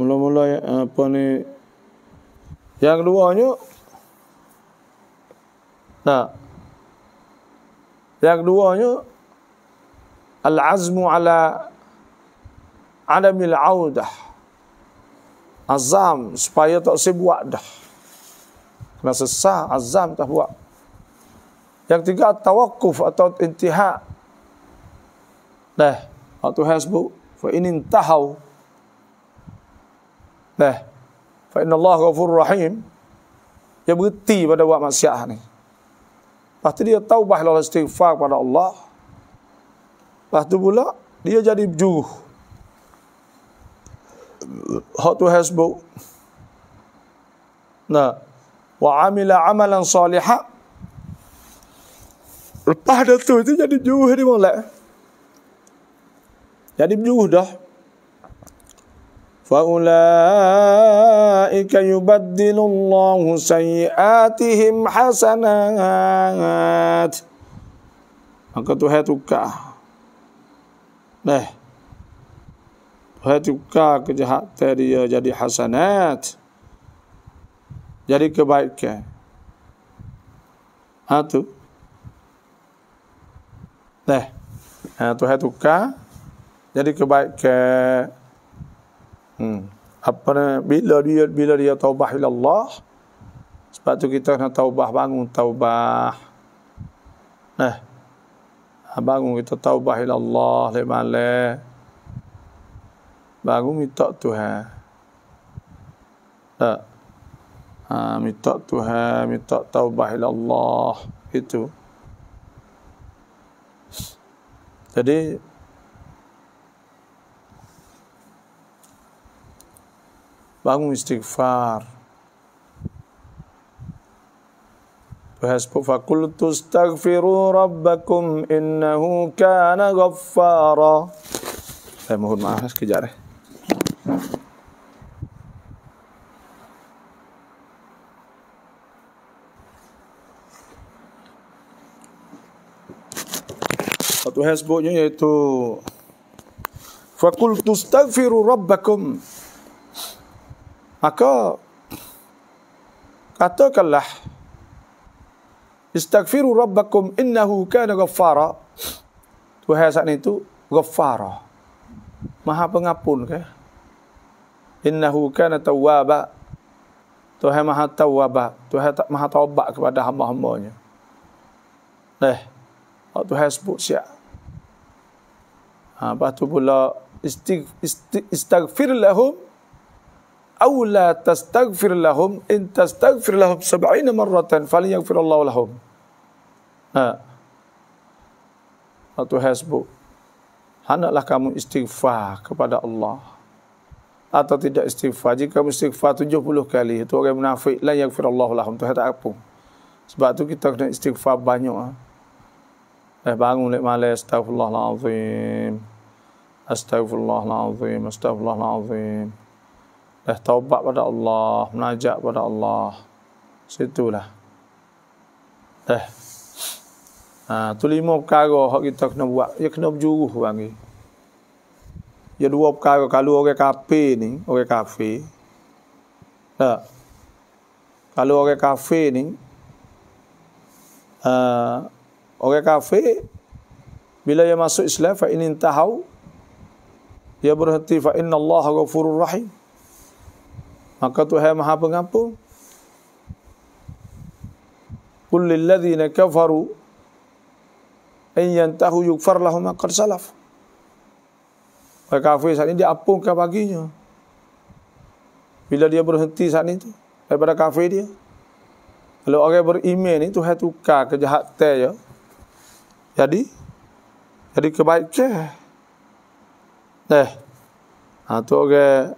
mula-mula eh, apa ni yang keduanya nah yang keduanya al-azmu ala alamil audah azam supaya tak saya buat dah kena sesah azam tak buat yang ketiga tawakuf atau intiha dah Waktu hasbu fa in intahau dah fa inallahu ghafur rahim dia berhenti pada buat maksiat ni Lepas dia taubah lalu istighfar pada Allah. Lepas tu pula, dia jadi juruh how to has boat. Nah, wa amila amalan salihah. Lepas dah tu, itu jadi juhud di mulai. Jadi juhud dah. فأولئك يبدل الله سيئاتهم حسنات. Maka Tuhan tukar. Nah. Hai tukar kejahatan dia jadi hasanat. Jadi kebaikan. Ha tu. Dah. Ha tu hai jadi kebaikan. Hmm. Apa ni? Bila dia bila dia taubah ila Allah. Sebab tu kita kena taubah bangun taubah. Nah. Ha, bangun kita taubah ila Allah lemalah baru minta Tuhan. Tak. Ha, minta Tuhan, minta taubah ila Allah. Itu. Jadi, bangun istighfar. Tuhan sebut, فَقُلْتُ اسْتَغْفِرُوا رَبَّكُمْ إِنَّهُ كَانَ غَفَّارًا Saya mohon maaf sekejap. Eh. Tuhan sebutnya iaitu Fakul tustaghfiru rabbakum Maka Katakanlah Istaghfiru rabbakum Innahu kana ghaffara Tuhan saat itu Ghaffara Maha pengapun ke Innahu kana tawwaba Tuhan maha tawwaba Tuhan maha tawabak kepada hamba-hambanya Eh Tuhan sebut siap Ha, lepas tu pula istig, istig, lahum aw la tastaghfir lahum in tastaghfir lahum 70 marratan falyaghfir Allah lahum. Ha. Atau hasbuk. Hanaklah kamu istighfar kepada Allah. Atau tidak istighfar. Jika kamu istighfar 70 kali. Itu orang munafik. La yagfirullahu lahum. Itu tak apa. Sebab tu kita kena istighfar banyak. Ha. Dah eh, bangun lek malas astagfirullahalazim. Astagfirullahalazim, astagfirullahalazim. Dah eh, taubat pada Allah, menajak pada Allah. Situlah. Eh. Ha, tu lima perkara hak kita kena buat. Ya kena berjuruh bagi. Ya dua perkara kalau orang kafe ni, orang kafe. Tak. Kalau orang kafe ni uh, Orang kafir bila dia masuk Islam fa in intahau dia berhenti fa inna Allah ghafurur rahim. Maka Tuhan Maha Pengampun. Qul lil ladzina kafaru in yantahu yughfar lahum ma qad salaf. Orang kafir saat ini diapungkan baginya. Bila dia berhenti saat itu daripada kafir dia. Kalau orang beriman itu, Tuhan tukar kejahatan dia. Ya jadi jadi kebaikan deh ha tu orang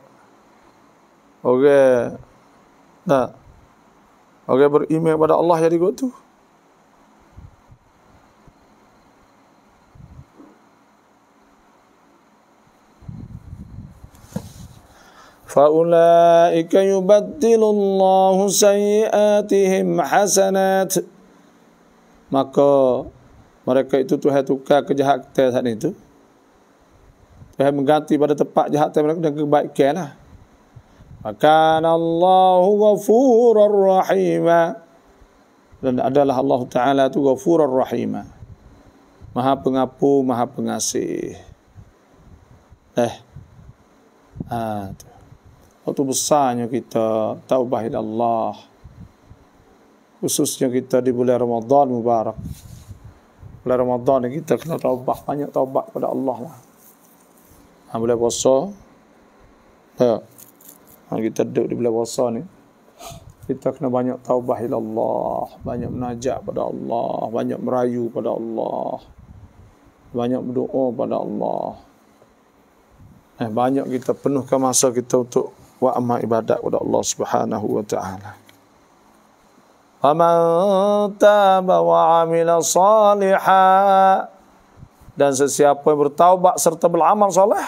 orang nah orang beriman kepada Allah jadi gitu فأولئك يبدل Allahu سيئاتهم hasanat maka mereka itu Tuhan tukar kejahatan saat itu. Tuhan mengganti pada tempat jahat mereka dengan kebaikan lah. Makan Allah ghafurur rahima. Dan adalah Allah Ta'ala itu ghafurur rahima. Maha pengapu, maha pengasih. Eh. Ah, Waktu besarnya kita taubah Allah. Khususnya kita di bulan Ramadan Mubarak bulan Ramadan kita kena taubat banyak taubat kepada Allah lah. Ha, bulan puasa. Ha. ha. kita duduk di bulan puasa ni kita kena banyak taubat ila Allah, banyak menajak pada Allah, banyak merayu pada Allah. Banyak berdoa pada Allah. Eh banyak kita penuhkan masa kita untuk buat ibadat kepada Allah Subhanahu wa taala. ومن تاب وعمل صالحا dan sesiapa yang bertaubat serta beramal soleh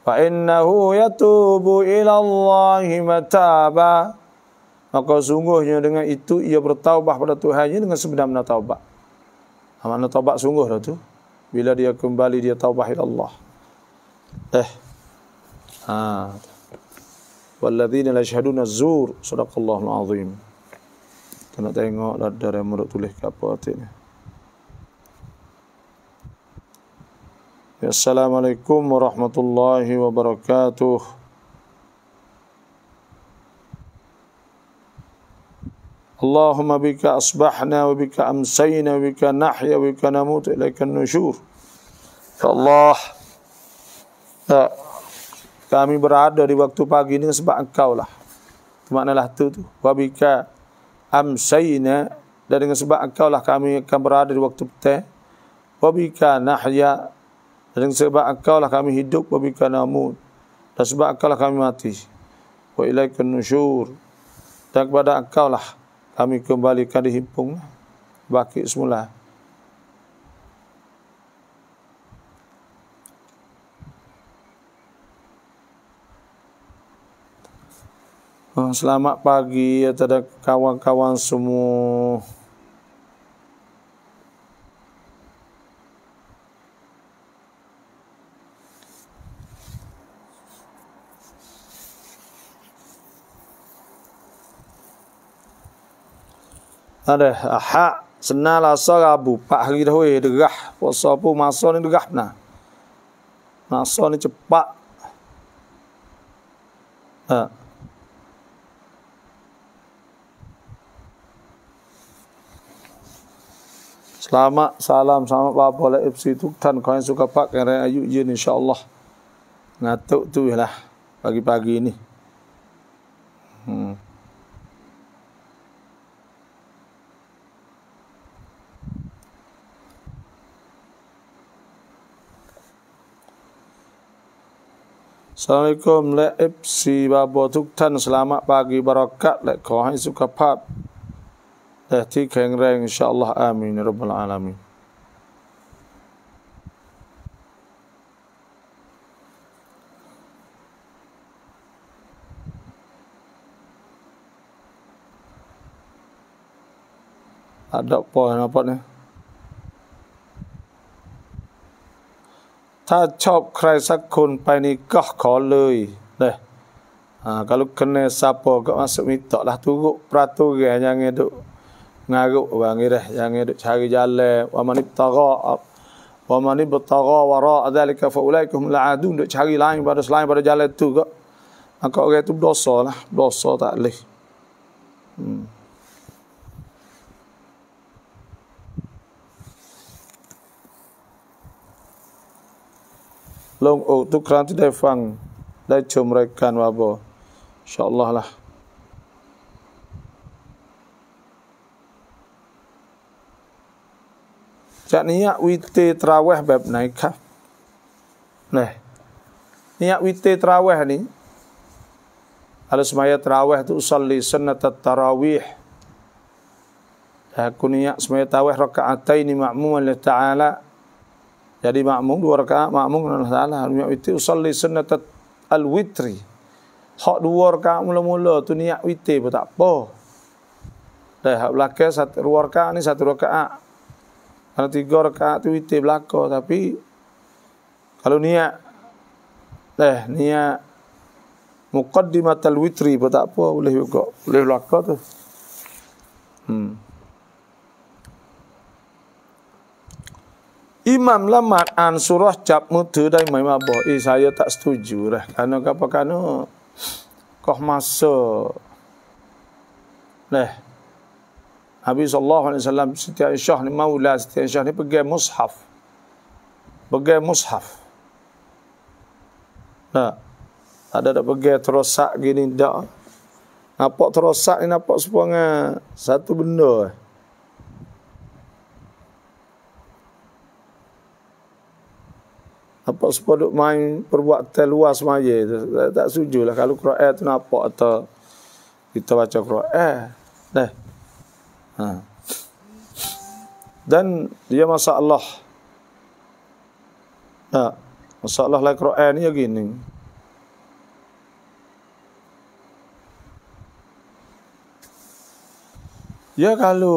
fa innahu yatubu ila Allahi mataba maka sungguhnya dengan itu ia bertaubat pada Tuhannya dengan sebenarnya benar taubat ha, mana taubat sungguh dah tu bila dia kembali dia taubat ila Allah eh ha walladzina yashhaduna az-zur sadaqallahu alazim al kita nak tengok lah dari murid tulis ke apa atik ni. Ya, Assalamualaikum warahmatullahi wabarakatuh. Allahumma bika asbahna wa bika amsayna wa bika nahya wa bika namut ilaika nusyur. Ya Allah. Ya. Kami berada di waktu pagi ini sebab engkau lah. Maknalah tu tu. Wa bika amsayna dan dengan sebab engkau lah kami akan berada di waktu petang wabika nahya dan dengan sebab engkau lah kami hidup wabika namun dan sebab engkau lah kami mati wa ilaikun nusyur dan kepada engkau lah kami kembalikan dihimpung bakit semula. Oh, selamat pagi kepada kawan-kawan semua. Ada ahak senang lasa rabu. Pak hari dah weh derah. Puasa pun masa ni derah pernah. Masa ni cepat. Haa. Selamat salam sama pak boleh FC tu dan kau yang suka pak kerana ayu je insyaallah. natuk tu lah pagi-pagi ni. Hmm. Assalamualaikum Lek Ipsi Babo Tuktan Selamat pagi Barakat yang suka pak hati kaya ngerai insyaAllah amin ya Rabbul Alamin ada apa yang nampak ni ถ้าชอบใครสักคนไปนี่ก็ขอเลยเด้อ่าก็ลูกคะแนนซาปอก็มาสมิตรละทุกประตูแกยังไงดู ngaguk bangirah yang itu cari jalan wa man ittagha wa man ibtagha wara adzalika fa ulaika hum al'adun dok cari lain pada selain pada jalan tu. kok maka orang itu dosa lah dosa tak leh hmm. long oh, tu kerana tidak fang dah cium rekan wabah insyaallah lah Cak niat witi terawih bab naikah. Nah. Niat witi terawih ni. Kalau semaya terawih tu usalli sunnatat tarawih. Aku niat semaya terawih raka'ataini ma'mum Allah Ta'ala. Jadi ma'mum dua raka'at ma'mum Allah Ta'ala. Niat witi usalli sunnatat al-witri. Hak dua raka'at mula-mula tu niat witi pun tak apa. Dah, hak belakang satu ruarka ni satu ruarka'at. Kalau tiga rekat tu witi belako tapi kalau niat eh niat muqaddimatul witri pun tak apa boleh juga. Boleh belako tu. Hmm. Imam lamat an surah cap mutu dai mai mabah. Eh saya tak setuju lah. Kerana apa kerana kau masa. Nah. Nabi sallallahu alaihi wasallam setiap syah ni maula setiap syah ni pegang mushaf. Pegang mushaf. Nah. Ada dak pegang terosak gini dak. Nampak terosak ni nampak sepuang satu benda. Eh. Nampak sepuluh duk main perbuatan luar semaya tu. Tak, tak sujulah kalau Quran tu nampak atau kita baca Quran. Eh, Ha. Dan dia masalah. Allah. Ha. Masa Allah lah Quran ni lagi ni. Ya kalau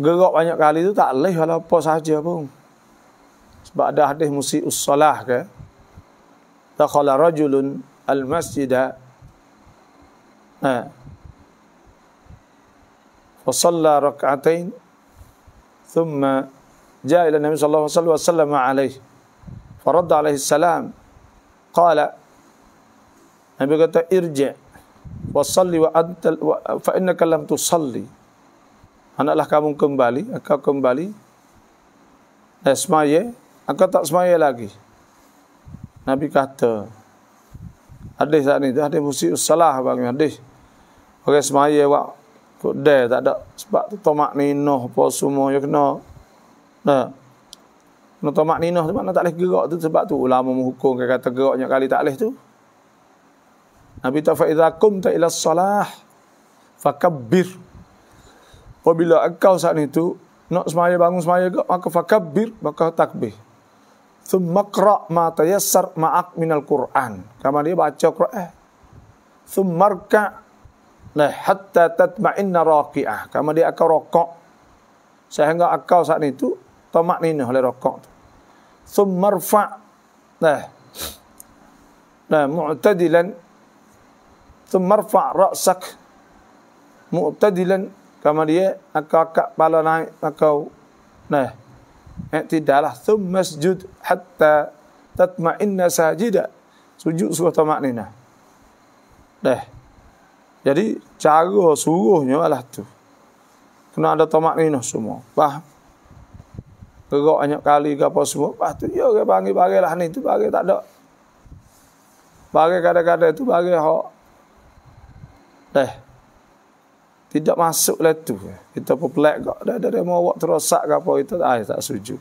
gerak banyak kali tu tak leh kalau apa saja pun. Sebab ada hadis musik us-salah ke. Takhala rajulun al-masjidah. Ha. وصلى ركعتين ثم جاء إلى النبي صلى الله عليه وسلم عليه فرد عليه السلام قال النبي قال ارجع وصلي وأنت فإنك لم تصلي أنا لك كم كمبالي أكا كمبالي اسمعي أكا تسمعي لكي Nabi kata hadis tadi hadis musyus salah bang hadis orang semaya wak Kok deh tak ada sebab tu tomak ninoh apa ya semua yo kena. Nah. Kena tomak ninoh sebab nak tak leh gerak tu sebab tu ulama menghukum kata geraknya kali tak leh tu. Nabi ta fa idza qumta ila salah fakabbir. Apabila engkau saat ni tu nak semaya bangun semaya gerak maka fakabbir maka takbir. Thumma qra' ma tayassar ma'ak minal Qur'an. Kamu dia baca Qur'an. Thumma Nah, hatta tatma'inna raqi'ah. Kamu dia akan rokok. Sehingga akau saat itu, tamak nina oleh rokok. Thumma rfa' Nah, nah mu'tadilan. Thumma rfa' ra'sak. Mu'tadilan. Kamu dia akan akak pala naik. Akau. Nah, eh, tidaklah. Thumma sujud hatta tatma'inna sajidah. Sujud suatu nina, Nah, jadi cara suruhnya adalah tu. Kena ada tamak minah semua. Bah, Gerak banyak kali ke apa semua. Bah tu ya, dia ke bagi barang lah ni. tu, barang tak ada. Barang kadang-kadang itu barang hak. Dah, Tidak masuk lah tu. Kita pun pelik kak. Dah dah dah mau buat terosak ke apa. Kita tak, ah, tak setuju.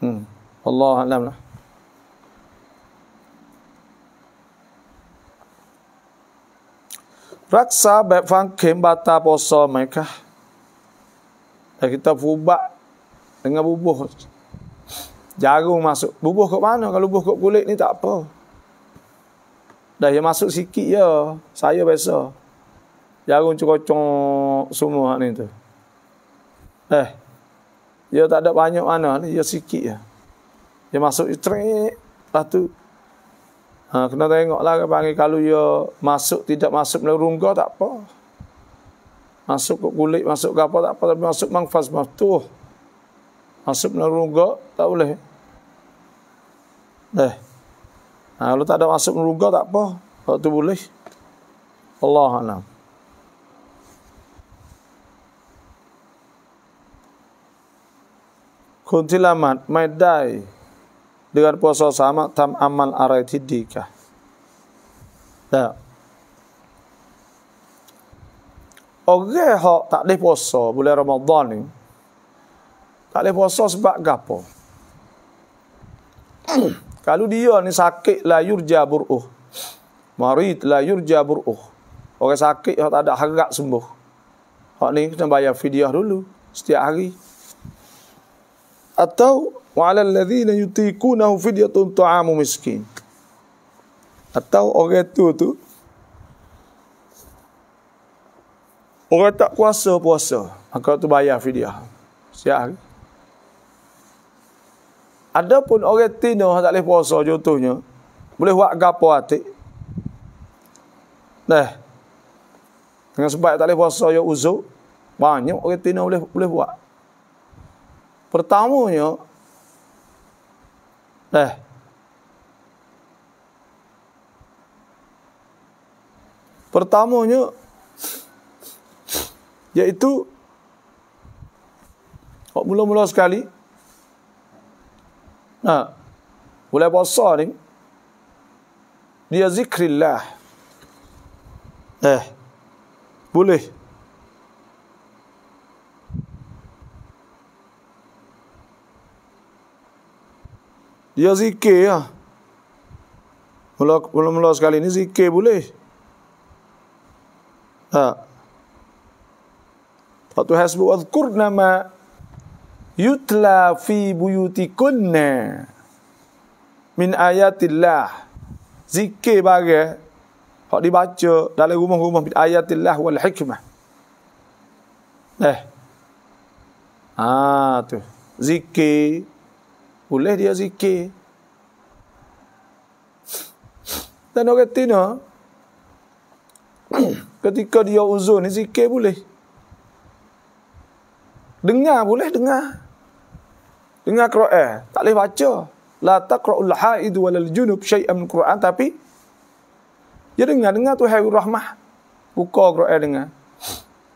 Hmm. Allah Alam lah. รักษาแบบฟังเข็มบาตาปอซอไหมคะแต่คิตาฟูบะ dengan bubuh jarum masuk bubuh ke mana kalau bubuh ke kulit ni tak apa dah dia masuk sikit ya saya biasa jarum cokok semua ni tu eh dia tak ada banyak mana ni dia sikit ya dia masuk trek lepas Ha, kena tengoklah ke panggil kalau ia ya masuk tidak masuk melalui rungga tak apa. Masuk ke kulit, masuk ke apa tak apa tapi masuk mangfas maftuh. Masuk melalui rungga tak boleh. Dah. Eh. Ha, kalau tak ada masuk melalui rungga tak apa. Kalau tu boleh. Allah Allah. Kuntilamat, my die dengan puasa sama tam amal araitidika. Ya. Orang yang tak boleh puasa bulan Ramadan ni, tak boleh puasa sebab gapo. Kalau dia ni sakit la yurja buruh. Marit la yurja buruh. Orang sakit yang tak ada harap sembuh. Hak ni kena bayar fidyah dulu setiap hari. Atau wa 'alal ladzina yutiqunahu fidyatun ta'amu miskin atau orang itu tu orang tak kuasa puasa maka tu bayar fidyah siap eh? pun orang tino tak boleh puasa contohnya boleh buat gapo ati nah dengan sebab tak boleh puasa ya uzuk banyak orang tino boleh boleh buat pertamanya Eh. Pertamanya iaitu Oh, mula-mula sekali. Ha. Mulai puasa ni. Dia zikrillah. Eh. Boleh. Dia zikir lah. Ya. Mula-mula sekali ni zikir boleh. Tak. Lepas tu hasbu adhkur nama yutla fi buyutikunna min ayatillah. Zikir bagai. Pak dibaca dalam rumah-rumah ayatillah wal hikmah. Eh. Ah tu. Zikir boleh dia zikir. Dan orang Tina, ketika dia uzur ni zikir boleh. Dengar boleh, dengar. Dengar Quran. Tak boleh baca. La taqra'ul ha'idu walal junub syai'am Quran. Tapi, dia dengar. Dengar tu hayu rahmah. Buka Quran dengar.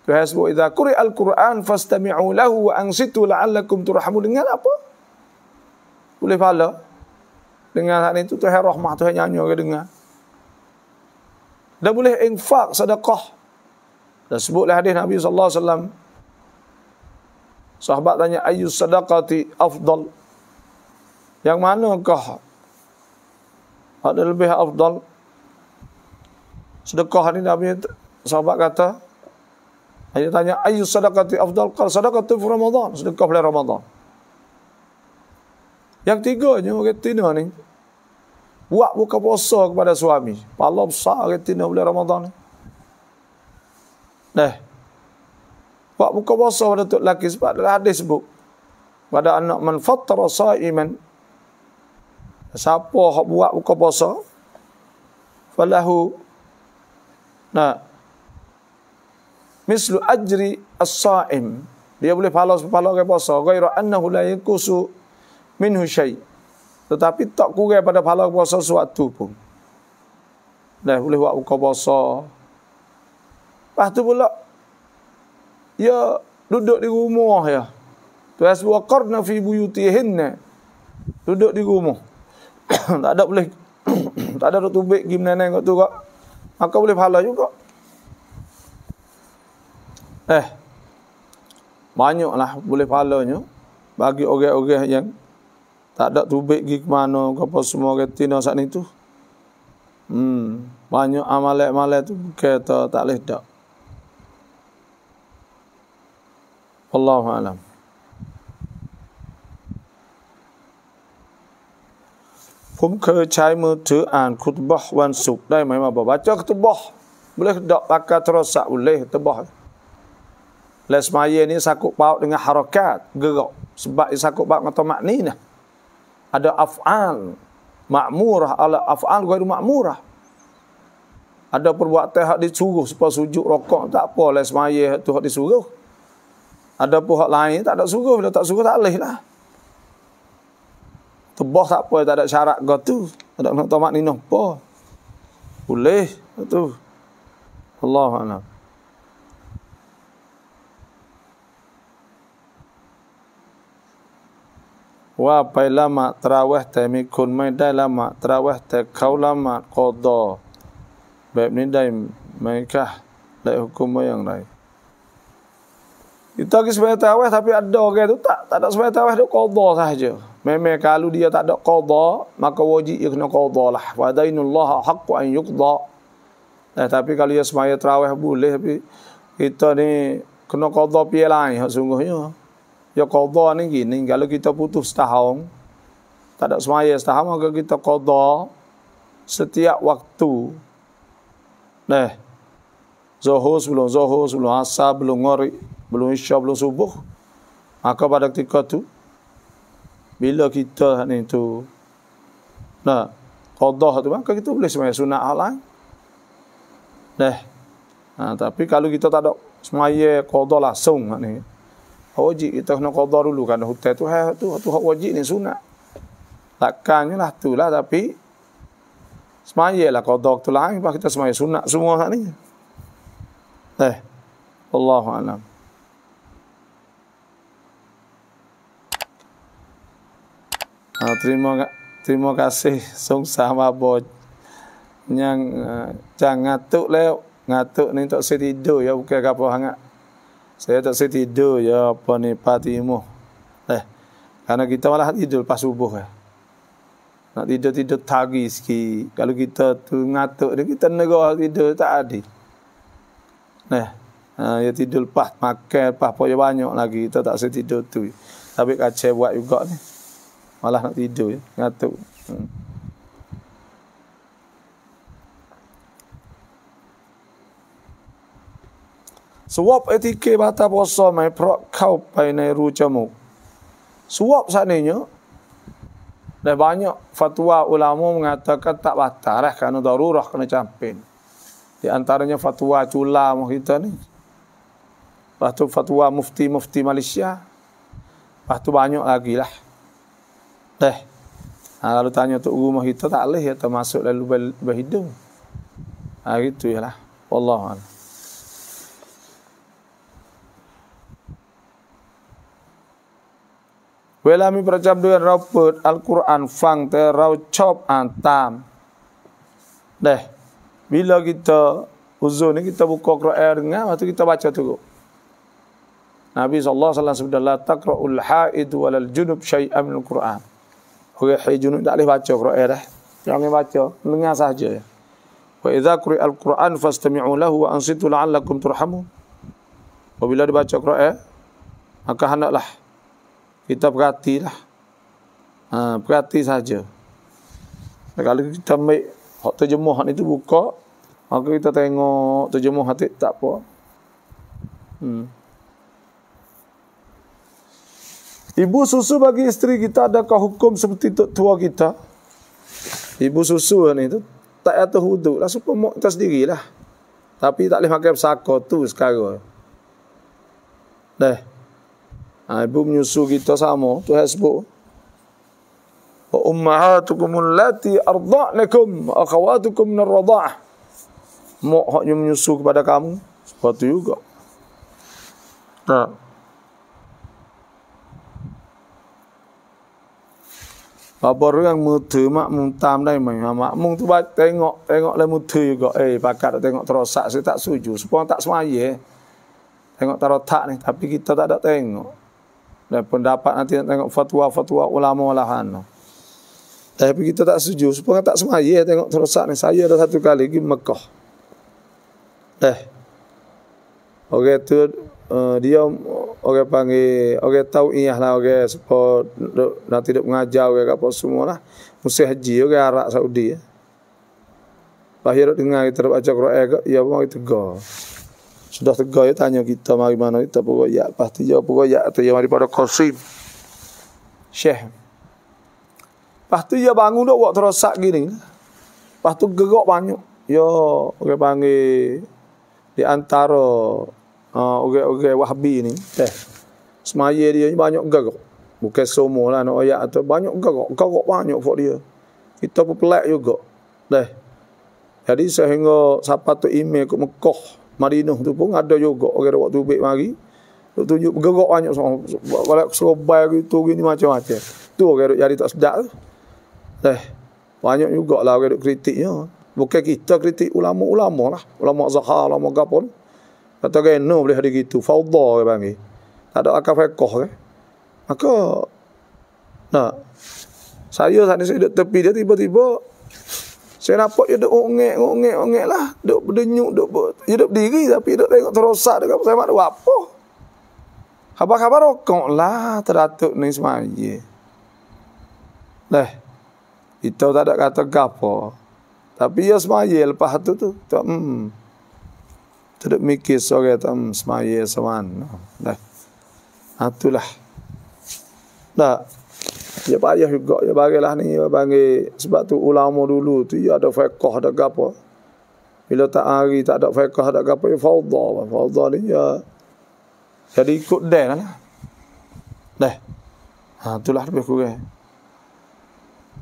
Tuhan sebut, Iza quri'al Quran, fastami'u lahu wa ansitu la'allakum turahamu. Dengar apa? boleh pala. Dengan hari itu Tuhan rahmat, Tuhan nyanyi orang dengar. Dan boleh infak sedekah. Dan sebutlah hadis Nabi SAW. Sahabat tanya, ayus sedekati afdal. Yang manakah? Ada lebih afdal. Sedekah ini Nabi sahabat kata, ayat tanya, ayus sedekati afdal. Kalau sedekati Ramadan, sedekah bulan Ramadan. Yang tiga, tiganya retina ni buat buka puasa kepada suami. Pahala besar retina bulan Ramadan ni. Dah. Eh, buat buka puasa pada tok laki sebab ada hadis sebut. Pada anak man fatra saiman siapa hak buat buka puasa falahu nah mislu ajri as-saim dia boleh pahala sepahala orang puasa ghairu annahu la yakusu minhu syai tetapi tak kurang pada pahala puasa suatu pun dah boleh buat buka puasa pastu pula ya duduk di rumah ya tu asbuqarna fi buyutihinna duduk di rumah tak ada boleh tak ada tu baik gim nenek kat tu kak maka boleh pahala juga eh banyaklah boleh pahalanya bagi orang-orang yang tak ada tubik pergi ke mana, ke apa semua retina saat ni tu. Hmm, banyak amalat-amalat tu kata tak leh dak. Wallahu alam. ผมเคยใช้มือถืออ่านคุตบอวันศุกร์ได้ไหมมาบอกว่าเจ้าคุตบอเบลดอกปากกาโทรศัพท์เลยคุตบอและสมัยนี้สักุเป่าดึงฮารอกาดเกลอสบายสักุเป่ากับตมานี่นะ ada af'al makmurah ala af'al ghairu makmurah ada perbuatan hak disuruh supaya sujud rokok tak apa lah semaya tu hak disuruh ada pun hak lain tak ada suruh bila tak suruh tak boleh lah tebah tak apa tak ada syarat ke tu ada nak tomat ni apa boleh tu Allah Allah ว่าไปละหมาดตราวะแต่มีคนไม่ได้ละหมาดตราวะแต่เขาละหมาดกอดอแบบนี้ได้ไหมคะได้ฮุกุมว่าอย่างไรอีกต่อไปสมัยตราวะแต่ไม่ได้กอดอแต่ไม่ได้สมัยตราวะแต่กอดอซะจ้ะแม้แม้ถ้าลูกเดียไม่ได้กอดอ maka wajib ikhna qad อละว่าดายนุลลอฮ์ حق أن يقضى แต่ถ้าไปสมัยตราวะบุลเลยไปอีกต่อไปคุณกอดอเปล่าไงสุ่งหัว Ya qadha ni gini, kalau kita putus setahun, tak ada semaya setahun, maka kita qadha setiap waktu. Nah, zuhur sebelum zuhur, sebelum asar, belum ngori, belum isya, belum subuh. Maka pada ketika tu bila kita ni tu nah qadha tu maka kita boleh sembahyang sunat alai. Nah, nah ha, tapi kalau kita tak ada sembahyang qadha langsung ni, Hak wajib kita kena qadar dulu kan hutan tu hak tu tu hak wajib ni sunat. Takkan lah tu lah tapi semaya lah qadar tu lah bah kita semaya sunat semua hak ni. Eh. Wallahu alam. Uh, terima terima kasih song sama bot yang uh, eh, jangan ngatuk le ngatuk ni tak sedido ya bukan apa hangat saya tak saya tidur ya apa ni patimu, eh karena kita malah tidur pas subuh ya nak tidur tidur tagi sikit kalau kita tu ngatuk dia kita nego tidur tak adil nah eh, ya tidur pas makan pas poyo banyak lagi kita tak saya tidur tu tapi kacau buat juga ni malah nak tidur ya. ngatuk hmm. สวบไอ้ที่เกบาตาบอสซอไหมเพราะเข้าไปในรูจมูกสวบสักหนึ่งเนาะแต่บางอย่างฟาตัวอุลามะมงาตะกะตะบาตาระคันอุดารูรักนะจำเป็นดิอันตารนี้ฟาตัวจุลามฮิตานี่ปัตุฟาตัวมุฟตีมุฟตีมาเลเซียปัตุบางอย่างอากิลาเด้ Nah, lalu tanya tu ugu mahita tak leh ya termasuk lalu berhidung. Ah gitu ya lah. Wallahu a'lam. เวลามีประจำเดือนเราเปิดอัลกุรอานฟังแต่เราชอบอ่านตามเด้เวลากิตอุซูนี่กิตบุกกรอแอร์งะมาทุกิตบัชตุกนบีสัลลัลลอฮุซัลลัลลอฮุซัลลัลตักรออุลฮาอิดวะลัลจุนุบชัยอัมลุกุรอานโอเคให้จุนุบได้บัชกรอแอร์ยังไม่บัชลงงะซะจะ وإذا قرئ القرآن فاستمعوا له وأنصتوا لعلكم ترحمون وبلاد بعد شكرا إيه أكا هنالح kita perhatilah. Ha, perhati saja. Kalau kita ambil hak terjemah ni tu buka, maka kita tengok terjemah hati tak apa. Hmm. Ibu susu bagi isteri kita adakah hukum seperti tu tua kita? Ibu susu ni tu tak ada hudud lah supaya mak kita sendirilah. Tapi tak boleh pakai pesaka tu sekarang. Dah ibu menyusu kita sama tu yang sebut wa ummahatukum allati arda'nakum akhawatukum min arda'ah mak hak menyusu kepada kamu sepatu juga nah Bapak yang muda mak muntam dah main ha, mak mung baik tengok tengok le lah muda juga eh pakar tengok terosak saya tak suju supaya tak semaya eh. tengok tarotak ni tapi kita tak ada tengok dan pendapat nanti nak tengok fatwa-fatwa ulama lah Tapi kita tak setuju. Supaya tak semua ya tengok terosak ni. Saya ada satu kali pergi Mekah. Eh. Orang okay, tu uh, dia orang okay, panggil orang okay, tahu iyah lah orang okay, support nanti dia mengajar orang okay, apa semua lah. Musa Haji orang okay, Arab Saudi ya. Lahir dengar kita baca Quran ya apa itu go sudah tegak ya tanya kita mari mana kita pun ya pasti jawab pun ya tu ya mari pada Qasim Syekh pasti ya bangun dok waktu rosak gini pastu gerak banyak ya orang okay, panggil di antara ha, orang-orang uh, okay, okay, Wahabi ni teh semaya dia banyak gerak bukan semua lah nak no, ayat tu banyak gerak gerak banyak buat dia kita pun pelak juga teh jadi sehingga siapa tu email ke Mekah Madinah tu pun ada juga orang okay, waktu baik mari. Tu tunjuk bergerak banyak sama balak serobai gitu gini macam-macam. Tu orang okay, jadi tak sedap. Eh, banyak jugaklah orang okay, kritiknya. Bukan kita kritik ulama-ulama lah. Ulama Zahar, ulama Gapun. Kata kena no, boleh hari gitu. Fawda ke panggil. Tak ada akal fekoh ke. Maka. Nah. Saya saat ni saya duduk tepi dia tiba-tiba. Saya nampak dia duduk ongek, ongek, ongek lah. Duduk berdenyuk, duduk ber... Dia duduk berdiri tapi duduk tengok terosak dekat saya Dia buat apa? Khabar-khabar rokok lah teratuk ni semuanya. Lah. itu tak ada kata gapo. Tapi ya semuanya lepas tu tu. Tak, hmm. Tidak mikir sore tak, hmm. Semuanya semuanya. Lah. Itulah. Tak. Dia ya payah juga. Dia ya panggilah ni. Dia ya panggil. Sebab tu ulama dulu tu. Dia ada fekoh. Ada apa. Bila tak hari. Tak ada fekoh. Ada apa. Dia fawdha. Fawdha ni. ya. Jadi ikut dia lah. lah. Dah. Ha, itulah lebih kurang.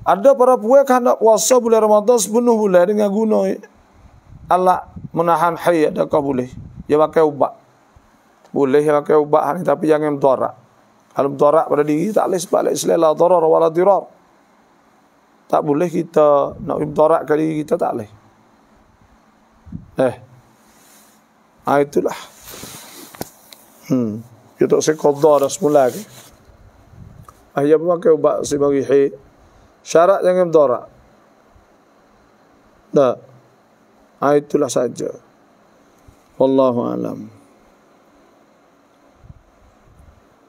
Ada para puan kan nak puasa bulan Ramadan sepenuh bulan dengan guna alat menahan hayat. Adakah boleh? Dia pakai ubat. Boleh dia pakai ubat ni tapi jangan mentorak. Kalau mudarat pada diri tak boleh sebab Islam la darar wa la dirar. Tak boleh kita nak mudarat kali kita tak boleh. Eh. Ah itulah. Hmm. Kita tak sekodah dah semula ke. Ayah memakai ubat si marihi. Syarat jangan mudarat. Tak. Ah itulah saja. Wallahu a'lam.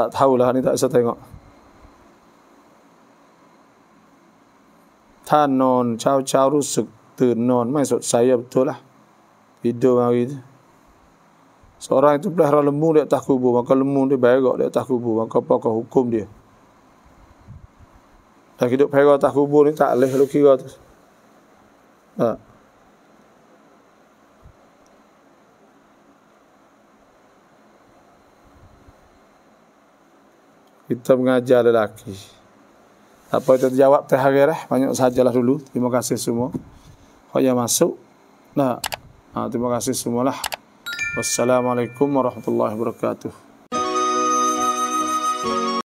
Tak tahulah ni tak saya tengok. ถ้านอนเช้าเช้ารู้สึกตื่นนอนไม่สดใสอย่าตัวละ tidur hari tu. Seorang itu pelihara lembu di atas kubur. Maka lembu dia berak di atas kubur. Maka apa kau hukum dia? Dah hidup berak atas kubur ni tak boleh lu kira tu. Tak. kita mengajar lelaki. Apa yang jawab terhari lah. Eh. Banyak sajalah dulu. Terima kasih semua. Kau yang masuk. Nah, ha, terima kasih semualah. Wassalamualaikum warahmatullahi wabarakatuh.